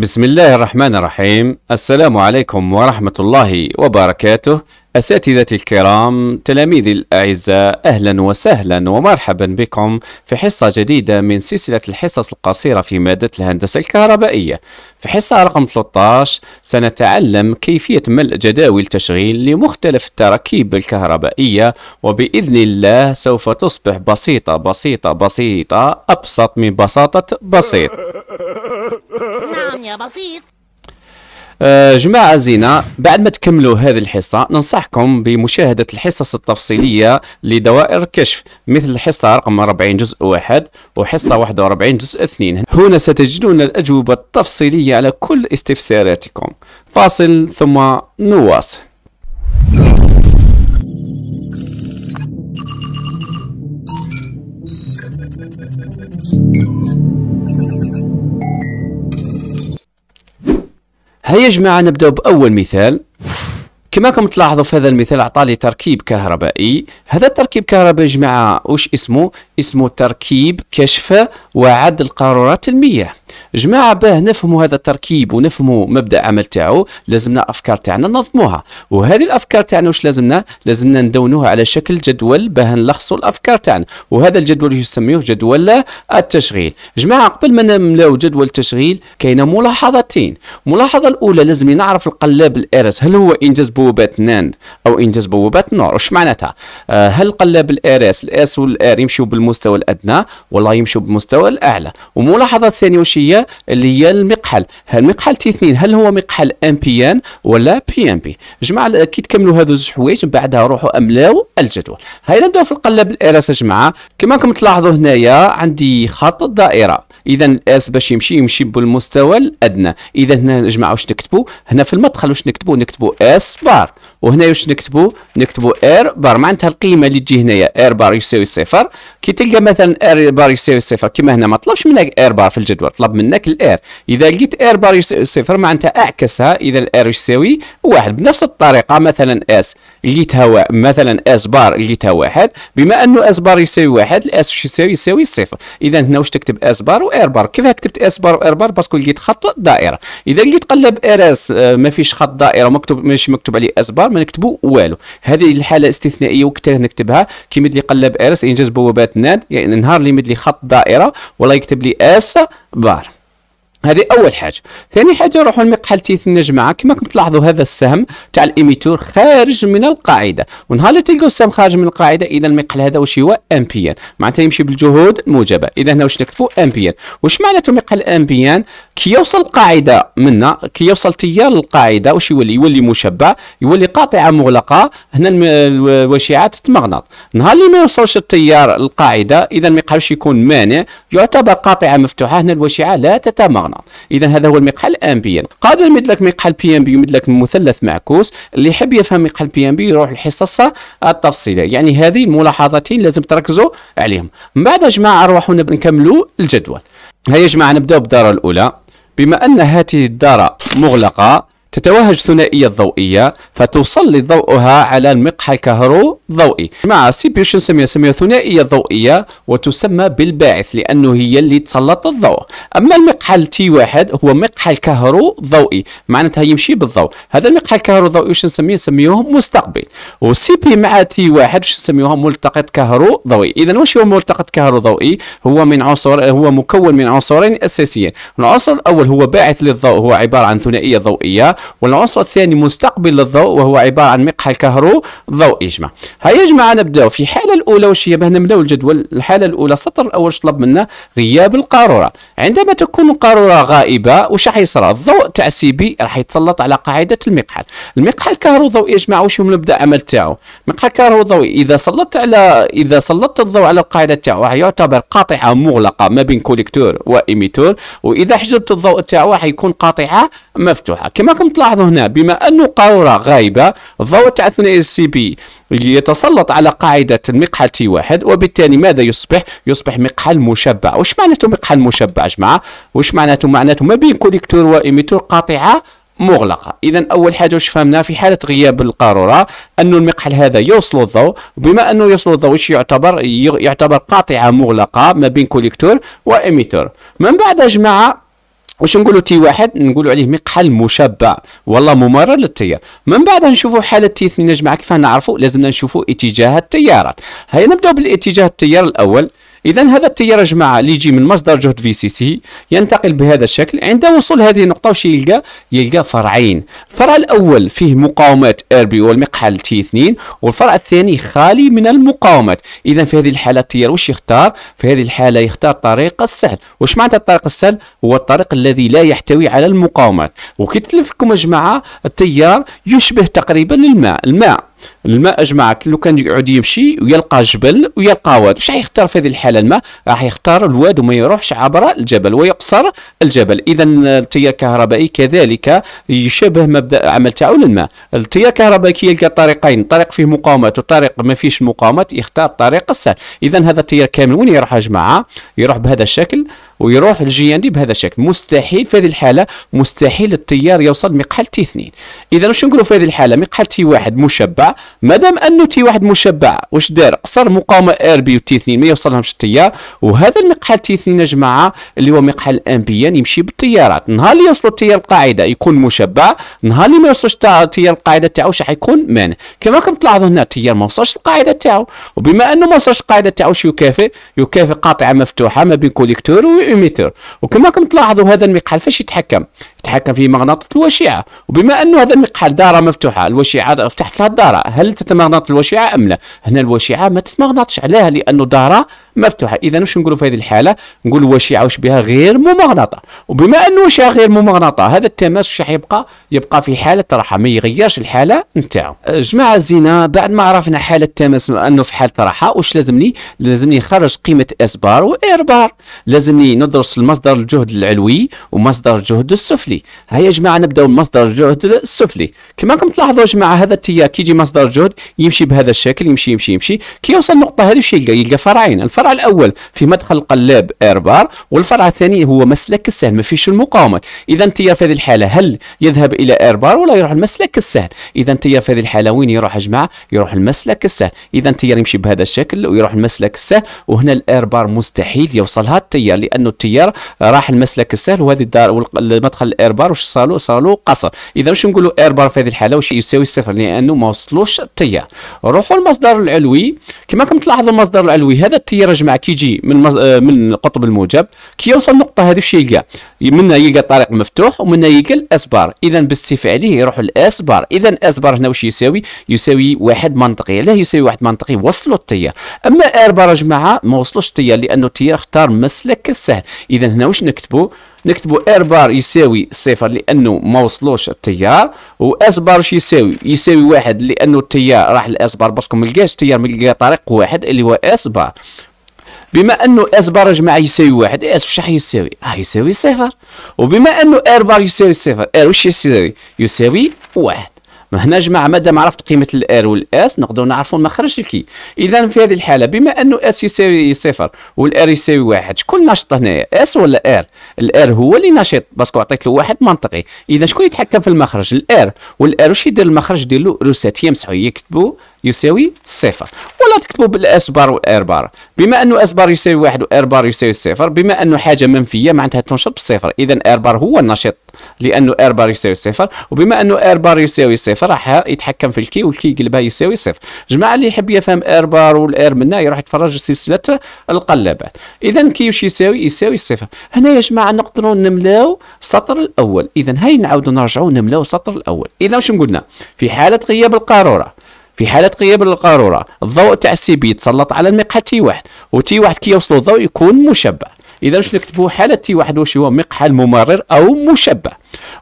بسم الله الرحمن الرحيم السلام عليكم ورحمة الله وبركاته أساتذتي الكرام تلاميذي الأعزاء أهلا وسهلا ومرحبا بكم في حصة جديدة من سلسلة الحصص القصيرة في مادة الهندسة الكهربائية في حصة رقم 13 سنتعلم كيفية ملء جداول تشغيل لمختلف التراكيب الكهربائية وبإذن الله سوف تصبح بسيطة بسيطة بسيطة أبسط من بساطة بسيط يا بسيط أه جماعة زينة بعد ما تكملوا هذه الحصة ننصحكم بمشاهدة الحصص التفصيلية لدوائر كشف مثل الحصة رقم 40 جزء 1 وحصة 41 جزء 2 هنا ستجدون الأجوبة التفصيلية على كل استفساراتكم فاصل ثم نواصل هيا جماعة نبدأ بأول مثال كما كم تلاحظوا في هذا المثال عطالي تركيب كهربائي هذا التركيب كهربائي جماعة وش اسمه اسمه تركيب كشف وعد القارورات المياه جماعه باه نفهموا هذا التركيب ونفهموا مبدا عمل تاعو لازمنا افكار تاعنا ننظموها وهذه الافكار تاعنا واش لازمنا لازمنا ندونوها على شكل جدول باه نلخصوا الافكار تاعنا وهذا الجدول يسميوه جدول التشغيل جماعه قبل ما نملاو جدول التشغيل كاينه ملاحظتين ملاحظة الاولى لازم نعرف القلاب الإيرس هل هو انجاز بوابات ناند او انجاز بوابات نور واش معناتها آه، هل قلاب الإيرس الاس والار يمشيوا بالمستوى الادنى ولا يمشيوا بالمستوى الاعلى وملاحظة الثانيه واش هي اللي هي المقحل المقحل 2 هل هو مقحل ام بي ان ولا بي ام بي جماعه كي تكملوا هذو زوج حوايج من بعدها روحوا املاو الجدول هاي نبداو في القلب الاس يا جماعه كما راكم تلاحظوا هنايا عندي خط الدائره اذا الاس باش يمشي يمشي بالمستوى الادنى اذا هنا يا جماعه واش نكتبوا هنا في المدخل واش نكتبوا نكتبوا اس بار وهنا واش نكتبوا نكتبوا ار بار معناتها القيمه اللي تجي هنايا ار بار يساوي صفر كي تلقى مثلا ار بار يساوي صفر كما هنا ما طلبش منك ار بار في الجدول طلب منك الار اذا لقيت ار بار صفر معناتها اعكسها اذا الار يساوي واحد بنفس الطريقه مثلا اس لقيتها مثلا اس بار لقيتها واحد بما انه اس بار يساوي واحد الاس واش يساوي يساوي صفر اذا هنا واش تكتب اس بار وار بار كيف كتبت اس بار وار بار باسكو لقيت خط دائره اذا لقيت قلب ار اس آه، ما فيش خط دائره مكتوب ماشي مكتوب عليه اس بار ما نكتبو والو هذه الحاله استثنائيه وقتها نكتبها كي مد لي قلب ار اس انجاز بوابات ناد يعني نهار اللي مد لي خط دائره ولا يكتب لي اس var. هذه اول حاجه ثاني حاجه نروحوا لمقحل تيث جماعة، كما كنت تلاحظوا هذا السهم تاع الإيميتور خارج من القاعده ونهار اللي تلقوا السهم خارج من القاعده اذا المقحل هذا واش هو امبيان معناتها يمشي بالجهود الموجبه اذا هنا واش نكتبوا امبيان واش معناته مقحل امبيان كي يوصل القاعده منا كي يوصل تيار للقاعده واش يولي يولي مشبع يولي قاطعه مغلقه هنا الوشيعات تتمغنط نهار اللي ما يوصلش التيار للقاعده اذا المقحل واش يكون مانع يعتبر قاطعه مفتوحه هنا الوشيعة لا تتمغنط البنات اذا هذا هو المقحل ام قادر نمد لك مقحل بي ام بي يمد لك مثلث معكوس اللي يحب يفهم مقحل بي ام بي يروح الحصه التفصيليه يعني هذه الملاحظتين لازم تركزوا عليهم من بعد يا جماعه اروحوا نكملوا الجدول هيا يا جماعه نبداو بالداره الاولى بما ان هذه الداره مغلقه تتوهج ثنائية الضوئية فتسلط ضوءها على المقحى ضوئي مع سيبيوش نسميها سميها ثنائية ضوئية وتسمى بالباعث لأنه هي اللي تسلط الضوء أما المقحى تي واحد هو مقحى ضوئي معناتها يمشي بالضوء هذا المقحى ضوئي واش نسميه نسميوه مستقبل وسي بي مع تي واحد واش نسميوها ملتقط كهرو ضوئي إذا واش هو ملتقط كهرو ضوئي هو من عنصر هو مكون من عنصرين أساسيين العنصر الأول هو باعث للضوء هو عبارة عن ثنائية ضوئية والعنصر الثاني مستقبل للضوء وهو عبارة عن مقحل كهرو ضوء يجمع هيا جماعة نبداو في الحالة الأولى وش هي باه نبداو الجدول الحالة الأولى السطر الأول طلب منا غياب القارورة عندما تكون القارورة غائبة واش راح يصرى الضوء تاع بي راح يتسلط على قاعدة المقحل المقحل كهرو ضوء يجمع واش هو مبدأ عمل تاعو مقحل كهرو ضوء إذا سلطت على إذا سلطت الضوء على القاعدة تاعو راح يعتبر قاطعة مغلقة ما بين كوليكتور وإيميتور وإذا حجبت الضوء تاعو راح يكون قاطعة مفتوحة كما كم لم تلاحظوا هنا بما أنه قارورة غايبة الضوء تاع ثنائي السي بي يتسلط على قاعدة المقحل تي واحد وبالتالي ماذا يصبح؟ يصبح مقحل مشبع وش معناته مقحل مشبع جماعة؟ وش معناته؟ معناته ما بين كوليكتور وإيميتور قاطعة مغلقة إذا أول حاجة وش فهمنا في حالة غياب القارورة أن المقحل هذا يوصل الضوء بما أنه يوصل الضوء وش يعتبر يعتبر قاطعة مغلقة ما بين كوليكتور وإيميتور من بعد يا جماعة واش نقولوا تي واحد نقولوا عليه مقحل مشبع والله ممرر للتيار من بعد نشوفوا حاله تي اثنين يا جماعه كيف نعرفوا لازمنا نشوفوا اتجاهات التيارات هيا نبداو بالاتجاه التيار الاول اذا هذا التيار جماعه اللي يجي من مصدر جهد في سي سي ينتقل بهذا الشكل عند وصول هذه النقطه واش يلقى يلقى فرعين الفرع الاول فيه مقاومات ار بي والمقحل تي 2 والفرع الثاني خالي من المقاومات اذا في هذه الحاله التيار واش يختار في هذه الحاله يختار طريق السهل واش معناتها الطريق السهل هو الطريق الذي لا يحتوي على المقاومات وكي لكم يا جماعه التيار يشبه تقريبا الماء الماء الماء اجمعك لو كان يقعد يمشي ويلقى جبل ويلقى واد واش يختار في هذه الحاله الماء راح يختار الواد وما يروحش عبر الجبل ويقصر الجبل اذا التيار الكهربائي كذلك يشبه مبدا العمل تاعو للماء التيار الكهربائي يلقى طريقين طريق فيه مقاومات وطريق ما فيش مقاومات يختار الطريق السهل اذا هذا التيار كامل وين يروح يا جماعه يروح بهذا الشكل ويروح دي بهذا الشكل مستحيل في هذه الحاله مستحيل التيار يوصل مقحل تي 2 اذا واش نقولوا في هذه الحاله مقحل تي 1 مشبع ما دام انه تي 1 مشبع واش دار قصر مقاومه ار بي وتي 2 ما يوصلهمش التيار وهذا المقحل تي 2 يا جماعه اللي هو مقحل امبيان يمشي بالتيارات نهار اللي يوصلوا التيار القاعده يكون مشبع نهار اللي ما يوصلش التيار القاعده تاعو واش يكون مانع كما راكم تلاحظوا هنا التيار ما وصلش القاعده تاعو وبما انه ما وصلش القاعده تاعو شو يكافئ يكافئ قاطعه مفتوحه ما بين كوليكتور ايميتور وكما راكم تلاحظوا هذا المقحل فاش يتحكم تتحكم في مغناطيس الوشيعه وبما أن هذا المقحل داره مفتوحه الوشيعه فتحت لها الداره هل تتمغناط الوشيعه ام لا هنا الوشيعه ما تتمغناطش عليها لانه داره مفتوحه اذا واش نقولوا في هذه الحاله نقول الوشيعه واش بها غير ممغنطه وبما أن الوشيعة غير ممغنطه هذا التماس واش راح يبقى يبقى في حاله راحه ما يغيرش الحاله نتاعو أه، جماعه الزينه بعد ما عرفنا حاله التماس انه في حاله راحه واش لازمني لازمني نخرج قيمه اس بار واير بار لازمني ندرس المصدر الجهد العلوي ومصدر الجهد السفلي هيا جماعه نبداو مصدر الجهد السفلي كما كم تلاحظوا جماعه هذا التيار كي يجي مصدر الجهد يمشي بهذا الشكل يمشي يمشي يمشي كي يوصل النقطه هذه وش يلقى يلقى فرعين الفرع الاول في مدخل القلاب اير بار والفرع الثاني هو مسلك السهل ما فيش المقاومه اذا التيار في هذه الحاله هل يذهب الى اير بار ولا يروح المسلك السهل اذا التيار في هذه الحاله وين يروح يا جماعه يروح المسلك السهل اذا التيار يمشي بهذا الشكل ويروح المسلك السهل وهنا الاير بار مستحيل يوصلها التيار لانه التيار راح المسلك السهل وهذه الدار والمدخل بار واش صالو صالو قصر اذا واش نقولوا بار في هذه الحاله واش يساوي الصفر لانه ما وصلوش التيار روحوا للمصدر العلوي كما كنت تلاحظوا المصدر العلوي هذا التيار جمع كيجي من مز... آه، من القطب الموجب كيوصل النقطه هذه واش يلقى منها يلقى الطريق مفتوح ومنها يلقى الاس بار اذا عليه يروح الاس بار اذا اس بار هنا واش يساوي يساوي واحد منطقي لا يساوي واحد منطقي وصلوا التيار اما اير بار جماعه ما وصلوش التيار لانه التيار اختار مسلك السهل اذا هنا واش نكتبوا نكتبوا ار بار يساوي صفر لانه ما وصلوش التيار اس بار اش يساوي يساوي واحد لانه التيار راح لاس بار باسكو ما لقاش التيار ما طريق واحد اللي هو اس بار بما انه اس بار جماعه يساوي واحد اس واش راح يساوي راح يساوي صفر وبما انه ار بار يساوي صفر ار واش يساوي يساوي واحد هنا جمع مادام عرفت قيمه الار والاس نقدروا نعرفوا المخرج الكي اذا في هذه الحاله بما انه اس يساوي صفر والار يساوي واحد شكون ناشط هنايا اس ولا ار الار هو اللي ناشط باسكو عطيت له واحد منطقي اذا شكون يتحكم في المخرج الار والار واش يدير المخرج يدير له لو يمسحوا يكتبوا يساوي صفر ولا تكتبوا بالاس بار والار بار بما انه اس بار يساوي واحد وار بار يساوي صفر بما انه حاجه منفيه معناتها تنشط بالصفر اذا ار بار هو النشيط لانه ار بار يساوي صفر وبما انه ار بار يساوي صفر راح يتحكم في الكي والكي يقلبها يساوي صفر جماعه اللي يحب يفهم ار بار والار هنا يروح يتفرج سلسله القلابات اذا كي واش يساوي يساوي صفر هنا يا جماعه نقدروا نملاو السطر الاول اذا هاي نعاودوا نرجعوا نملاو السطر الاول اذا واش قلنا في حاله غياب القاروره في حالة غياب القارورة الضوء تاع السي بي يتسلط على المقحة تي واحد وتي واحد كي يوصلوا الضوء يكون مشبع اذا واش نكتبوا حاله تي واحد واش هو مقحل ممرر او مشبع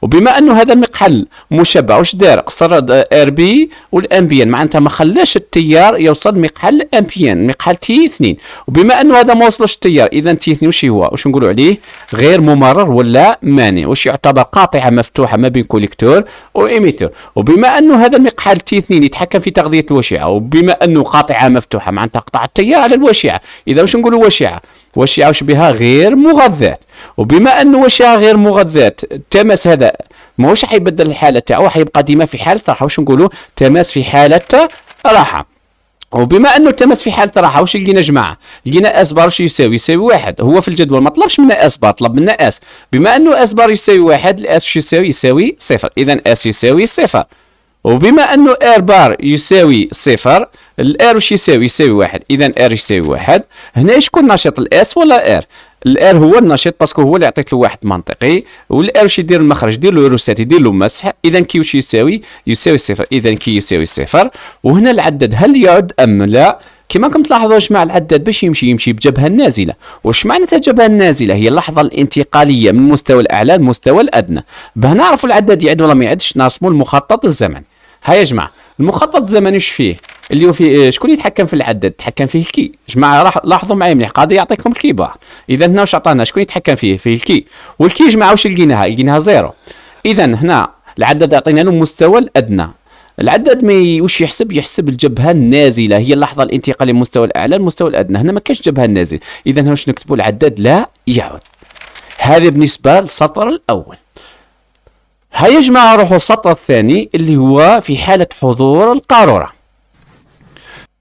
وبما انه هذا المقحل مشبع واش دار قصر ار بي والامبيان معناتها ما خلاش التيار يوصل مقحل امبيان مقحل تي 2 وبما انه هذا ما وصلش التيار اذا تي 2 واش هو واش نقولوا عليه غير ممرر ولا مانع واش يعتبر قاطعه مفتوحه ما بين كوليكتور وايميتور وبما انه هذا المقحل تي 2 يتحكم في تغذيه الواشعه وبما انه قاطعه مفتوحه معناتها قطع التيار على الواشعه اذا واش نقولوا واشعه واشعاش بها غير مغذات وبما انه واش غير مغذات التماس هذا ماهوش حيبدل الحاله تاعو حيبقى ديما في حاله راحه واش نقولوا تماس في حاله راحه وبما انه التماس في حاله راحه واش لقينا جماعه لقينا اس بار واش يساوي يساوي واحد هو في الجدول ما طلبش منا اس بار طلب منا اس بما انه اس بار يساوي واحد الاس واش يساوي يساوي صفر اذا اس يساوي صفر وبما أنه ار بار يساوي صفر الار واش يساوي يساوي واحد اذا ار يساوي واحد هنا شكون ناشط الاس ولا ار الار هو النشيط باسكو هو اللي عطيت له واحد منطقي والار واش يدير المخرج يدير له روسات يدير له مسح اذا كي واش يساوي يساوي صفر اذا كي يساوي صفر وهنا العدد هل يعد ام لا كما راكم تلاحظوا مع العداد باش يمشي يمشي بجبهة النازلة واش معناتها الجبهة النازلة هي اللحظة الانتقالية من المستوى الأعلى للمستوى الأدنى باه نعرفوا العداد يعد ولا ما يعدش نرسموا المخطط الزمني ها يا جماعه المخطط الزمني واش فيه اللي فيه إيه؟ شكون يتحكم في العدد تحكم فيه الكي جماعه لاحظوا معايا مليح قاضي يعطيكم الكي بار اذا هنا واش عطانا شكون يتحكم فيه فيه الكي والكي جماعه واش لقيناها لقيناها زيرو اذا هنا العدد عطينا له المستوى الادنى العدد ما واش يحسب يحسب الجبهه النازله هي اللحظه الانتقال للمستوى الاعلى المستوى الادنى هنا ما كاش جبهه النازله اذا هنا واش نكتبوا العدد لا يعود هذا بالنسبه للسطر الاول هيجمع روحه السطر الثاني اللي هو في حالة حضور القارورة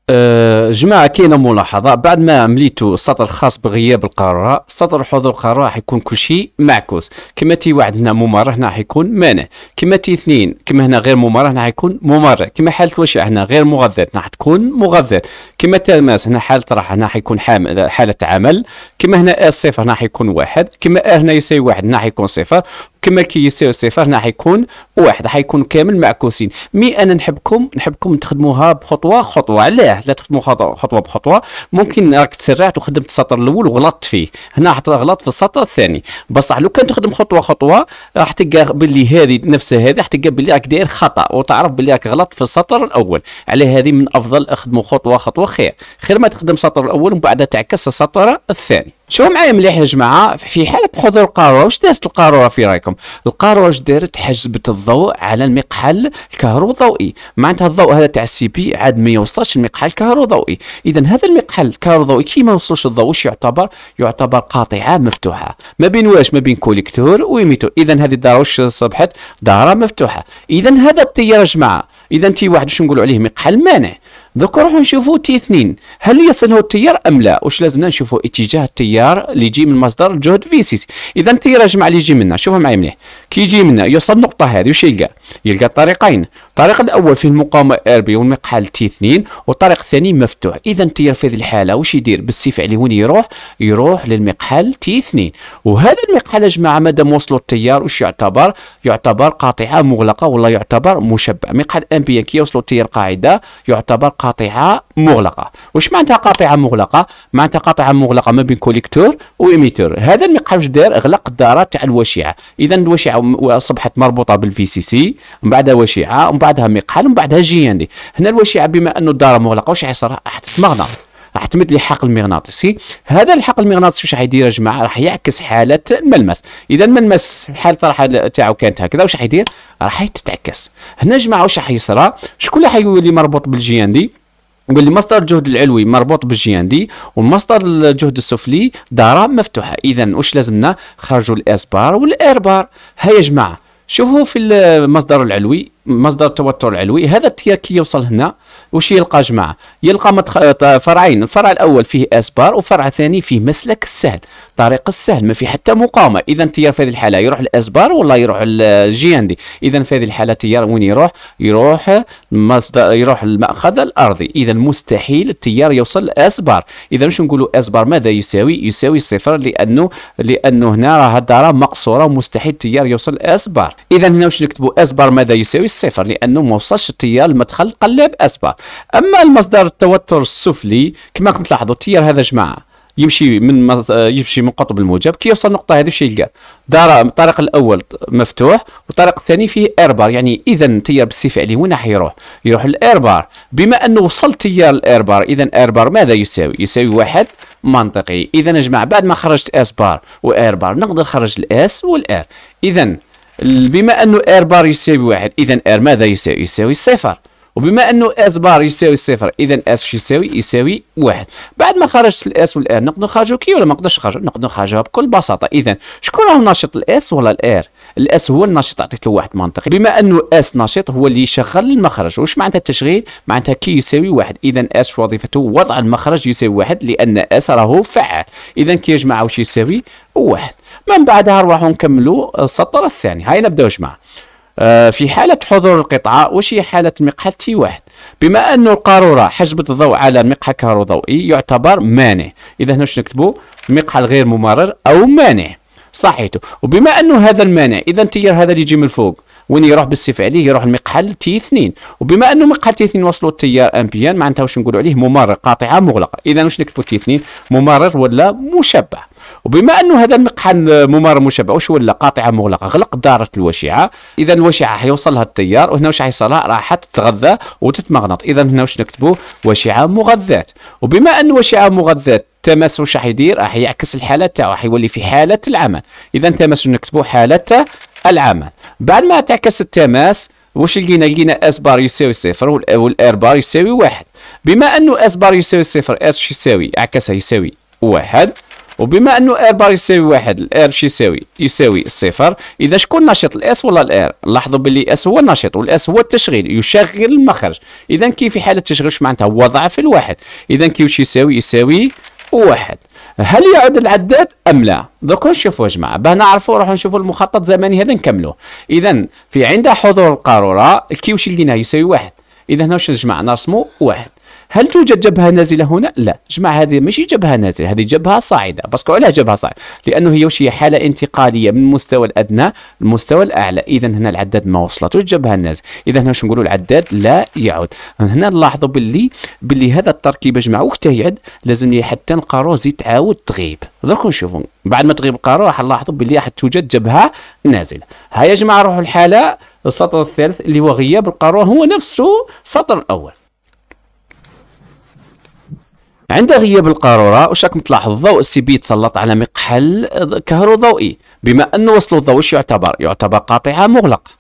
آه، جماعه كاينه ملاحظه بعد ما عمليتو السطر الخاص بغياب القاره السطر حضور القاره راح يكون كل شيء معكوس كما تي واحد هنا ممر هنا راح يكون مانع كما تي اثنين كما هنا غير ممر هنا يكون ممر كما حاله وشع هنا غير مغذر هنا تكون مغذر كما تماس هنا حاله راح هنا راح يكون حامل حاله عمل كما هنا اس صفر هنا يكون واحد كما ا هنا يساوي واحد هنا يكون صفر كما كي يساوي صفر هنا راح يكون واحد راح يكون كامل معكوسين مي انا نحبكم نحبكم تخدموها بخطوه خطوه علاه اه لا تخدموا خطوه بخطوه ممكن راك تسرعت وخدمت السطر الاول وغلطت فيه هنا غلط في السطر الثاني بصح لو كان تخدم خطوه خطوه راح تلقى باللي هذه نفسها هذه راح تلقى باللي راك داير خطا وتعرف باللي راك غلط في السطر الاول على هذه من افضل اخدموا خطوه خطوه خير خير ما تخدم السطر الاول ومن تعكس السطر الثاني شوفوا معايا مليح يا جماعه في حاله حضور القاروره واش دارت القاروره في رايكم القاروره واش دارت حجبت الضوء على المقحل الكهروضوئي معناتها الضوء هذا تاع السي بي عاد ما يوصلش المقحل الكهروضوئي اذا هذا المقحل الكهروضوئي كي ما وصلش الضوء واش يعتبر يعتبر قاطعه مفتوحه ما بين واش ما بين كوليكتور ويميتور اذا هذه الداره واش صبحت داره مفتوحه اذا هذا التيار يا جماعه اذا تي واحد واش نقولوا عليه مقحل مانع دوك نروحوا نشوفوا تي اثنين هل يصله التيار ام لا واش لازمنا نشوفوا اتجاه التيار اللي يجي من مصدر الجهد في سي اذا التيار يا جماعه اللي يجي منا شوفوا معايا مليح كي يجي منا يوصل النقطه هذه واش يلقى يلقى طريقين الطريق الاول فيه المقاومه ار بي والمقحل تي 2 والطريق الثاني مفتوح اذا التيار في هذه الحاله واش يدير بالسيف عليه وين يروح يروح للمقحل تي 2 وهذا المقحل يا جماعه مادام وصلوا التيار واش يعتبر يعتبر قاطعه مغلقه ولا يعتبر مشبع مقحل بي كي يوصلوا التيار قاعده يعتبر قاطعه مغلقه واش معناتها قاطعه مغلقه معناتها قاطعه مغلقه ما بين كوليكتور وإيميتور هذا المقحل واش دار غلق الدارات تاع الوشيعه اذا الوشيعه اصبحت مربوطه بالفي سي سي من بعدها وشيعه ومن بعدها مقحل ومن بعدها جياندي هنا الوشيعه بما انه الدار مغلقه واش حيصير راح تتمغنى راح تمد لي حقل مغناطيسي هذا الحقل المغناطيسي واش حيدير يا جماعه راح يعكس حاله الملمس اذا الملمس حاله الطرحه تاعو كانت هكذا واش حيدير راح تتعكس هنا يا جماعه واش يصرى شكون اللي حيولي مربوط بالجياندي قال لي مصدر الجهد العلوي مربوط بالجياندي والمصدر الجهد السفلي داره مفتوحه اذا واش لازمنا خرجوا الاسبار بار هيا يا جماعه شوفوا في المصدر العلوي مصدر التوتر العلوي هذا التيار كي يوصل هنا واش يلقى جماعه يلقى متخ... آه، فرعين الفرع الاول فيه اسبار وفرع ثاني فيه مسلك السهل طريق السهل ما في حتى مقاومه اذا التيار في هذه الحاله يروح الاسبار ولا يروح الجياندي اذا في هذه الحاله التيار وين يروح يروح مصدر يروح المأخذ الارضي اذا مستحيل التيار يوصل الاسبار اذا مش نقولوا اسبار ماذا يساوي يساوي صفر لانه لانه هنا راه الداره مقصوره ومستحيل التيار يوصل الاسبار اذا هنا واش نكتبوا اسبار ماذا يساوي الصفر لانه ما وصلش التيار المدخل قلب اسفل اما المصدر التوتر السفلي كما كنت تلاحظوا التيار هذا جماعه يمشي من مز... يمشي من قطب الموجب كي يوصل النقطه هذه شي يلقى دار الطريق الاول مفتوح والطريق الثاني فيه ايربار يعني اذا التيار عليه يعني وين راح يروح يروح الايربار بما انه وصل تيار الايربار اذا ايربار ماذا يساوي يساوي واحد منطقي اذا يا جماعه بعد ما خرجت اس بار واير بار نقدر نخرج الاس والار اذا بما انه ار بار يساوي واحد اذا ار ماذا يساوي يساوي صفر وبما انه اس بار يساوي صفر اذا اس يساوي يساوي واحد بعد ما خرجت الاس والار نقدر نخرجوا كي ولا ما نقدرش نخرجوا نقدر نخرجوها بكل بساطه اذا شكون هو ناشط الاس ولا الار الاس هو النشيط عطيت له واحد منطقي بما انه اس نشيط هو اللي يشغل المخرج واش معناتها التشغيل معناتها كي يساوي واحد اذا اس وظيفته وضع المخرج يساوي واحد لان اس راهو فعال اذا كي يجمع واش يساوي واحد من بعدها نروحوا نكملوا السطر الثاني هاي نبداو جماعه آه، في حالة حضور القطعة وش هي حالة مقحل تي واحد بما أنه القارورة حجبت الضوء على مقحل كهروضوئي يعتبر مانع إذا هنا واش نكتبو مقحل غير ممرر أو مانع صحيته وبما انه هذا المانع اذا التيار هذا اللي يجي من الفوق وين يروح بالسيف عليه يروح المقحل تي 2 وبما انه مقحل تي 2 وصلوا التيار امبيان معناتها واش نقولوا عليه ممرر قاطعه مغلقه اذا واش نكتبوا تي 2 ممرر ولا مشبع وبما انه هذا المقحل ممرر مشبع واش ولا قاطعه مغلقه غلق داره الوشيعه اذا الوشيعه حيوصلها التيار وهنا واش حيصلها راح تتغذى وتتمغنط اذا هنا واش نكتبوا وشيعه مغذات وبما ان وشيعه مغذات التماس واش راح يدير راح يعكس الحاله تاعو راح يولي في حاله العمل اذا التماس نكتبوا حاله العمل بعد ما تعكس التماس واش لقينا لقينا اس بار يساوي صفر والار بار يساوي واحد بما انه اس بار يساوي صفر اس شو يساوي عكسها يساوي واحد وبما انه ار بار يساوي واحد الار شو يساوي يساوي صفر اذا شكون نشط الاس ولا الار لاحظوا باللي اس هو النشط والاس هو التشغيل يشغل المخرج اذا كي في حاله التشغيل معناتها وضع في الواحد اذا كي واش يساوي يساوي واحد هل يعود العداد ام لا دوك نشوفوا يا جماعه باه نعرفوا نروحوا نشوفوا المخطط الزمني هذا نكملوه اذا في عند حضور القاروره الكيوش اللي لقيناه يساوي واحد اذا هنا واش نجمع نرسموا واحد هل توجد جبهه نازله هنا؟ لا، جماعه هذه ماشي جبهه نازله، هذه جبهه صاعده، باسكو علاه جبهه صاعده؟ لانه هي وش هي حاله انتقاليه من المستوى الادنى للمستوى الاعلى، اذا هنا العداد ما وصلتوش الجبهه النازله، اذا هنا واش نقولوا العداد لا يعود، هنا نلاحظوا باللي باللي هذا التركيبه جماعه وقت يعد لازم حتى نقارو زيد تعاود تغيب، درك نشوفوا بعد ما تغيب القارو راح نلاحظوا باللي راح توجد جبهه نازله، ها يا جماعه روحوا الحاله السطر الثالث اللي هو غياب القارو هو نفسه السطر الاول. عند غياب القارورة واش راكم تلاحظ الضوء السي بي يتسلط على مقحل كهروضوئي بما أنه وصل الضوء واش يعتبر؟ يعتبر قاطعة مغلقه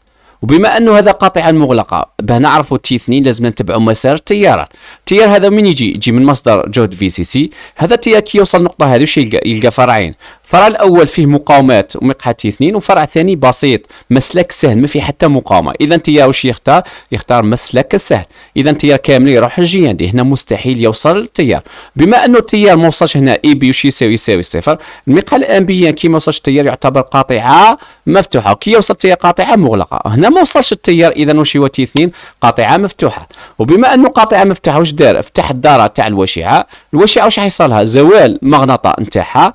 وبما انه هذا قاطعا مغلقه باه نعرفوا تي 2 لازم نتبعوا مسار التيار التيار هذا من يجي يجي من مصدر جهد في سي سي هذا التيار كي يوصل النقطه هذه واش يلقى يلقى فرعين الفرع الاول فيه مقاومات ومقحه تي 2 وفرع ثاني بسيط مسلك سهل ما فيه حتى مقاومه اذا التيار واش يختار يختار مسلك السهل اذا التيار كامل يروح ان دي هنا مستحيل يوصل للتيار بما انه التيار ما وصلش هنا اي بي واش يساوي يساوي صفر المقحه الانبيان كي ما وصلش التيار يعتبر قاطعه مفتوحه كي يوصل التيار قاطعه مغلقه هنا ما وصلش التيار اذا وش هو تي 2 قاطعه مفتوحه وبما انه قاطعه مفتوحه واش دار فتح الداره تاع الوشيعه الوشيعه واش حيصلها زوال مغناطه نتاعها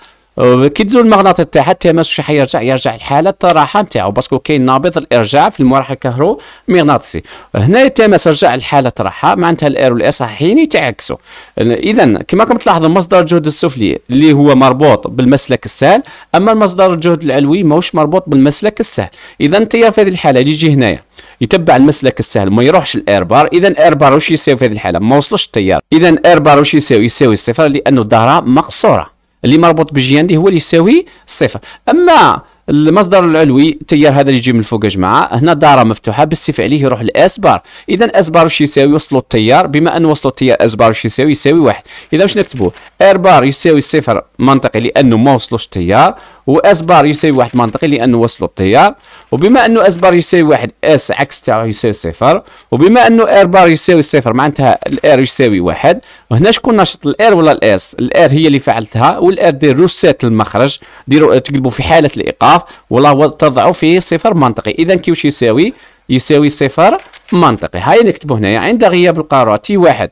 كي تزول المغناطيس تاعها التماس حيرجع يرجع يرجع الحاله الطراحه نتاعو باسكو كاين نابض الارجاع في المراحل الكهرومغناطيسي هنا التماس رجع الحاله الطراحه معناتها الار والاس صحيحين يتعاكسوا اذا كما راكم تلاحظوا مصدر الجهد السفلي اللي هو مربوط بالمسلك السهل اما مصدر الجهد العلوي ماهوش مربوط بالمسلك السهل اذا التيار في هذه الحاله اللي يجي هنايا يتبع المسلك السهل ما يروحش الاير بار اذا اير بار واش يساوي في هذه الحاله ما وصلش التيار اذا اير بار واش يساوي يساوي الصفر لانه الدهره مقصوره اللي مربوط دي هو اللي يساوي الصفر اما المصدر العلوي التيار هذا اللي يجي من فوق يا جماعه هنا داره مفتوحه بالسيف عليه يروح لاس بار اذا اس بار واش يساوي وصلوا التيار بما ان وصلوا التيار اس بار واش يساوي يساوي واحد اذا واش نكتبوا ار بار يساوي صفر منطقي لانه ما وصلوش التيار واس بار يساوي واحد منطقي لانه وصلوا التيار وبما انه اس بار يساوي واحد اس عكس تاعو يساوي صفر وبما انه ار بار يساوي صفر معناتها الار يساوي واحد وهنا شكون نشط الار ولا الاس الار هي اللي فعلتها والار دير روسيت المخرج ديروا تقلبوا في حاله الايقاف ولا تضعوا في صفر منطقي اذا كي واش يساوي يساوي صفر منطقي هاي نكتبوا هنايا عند غياب القارورة تي واحد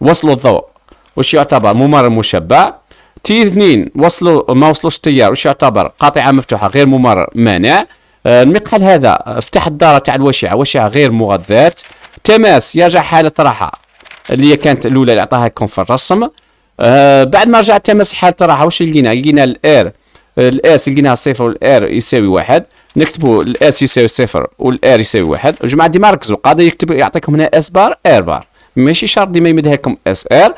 وصلوا الضوء واش يعتبر ممر مشبع تي اثنين وصلوا ما وصلوش التيار واش يعتبر قاطعه مفتوحه غير ممرر مانع آه، المقحل هذا فتح الدارة تاع الوشيعه وشعة غير مغذات تماس يرجع حالة راحة اللي كانت الأولى اللي عطاها لكم في الرسم آه بعد ما رجع تماس حالة راحة واش لقينا لقينا الار آه، الاس لقيناها صفر والار يساوي واحد نكتبوا الاس يساوي صفر والار يساوي واحد جماعة ديما ركزوا قاعد يكتب يعطيكم هنا اس بار ار بار ماشي شرط ديما يمدها لكم اس ار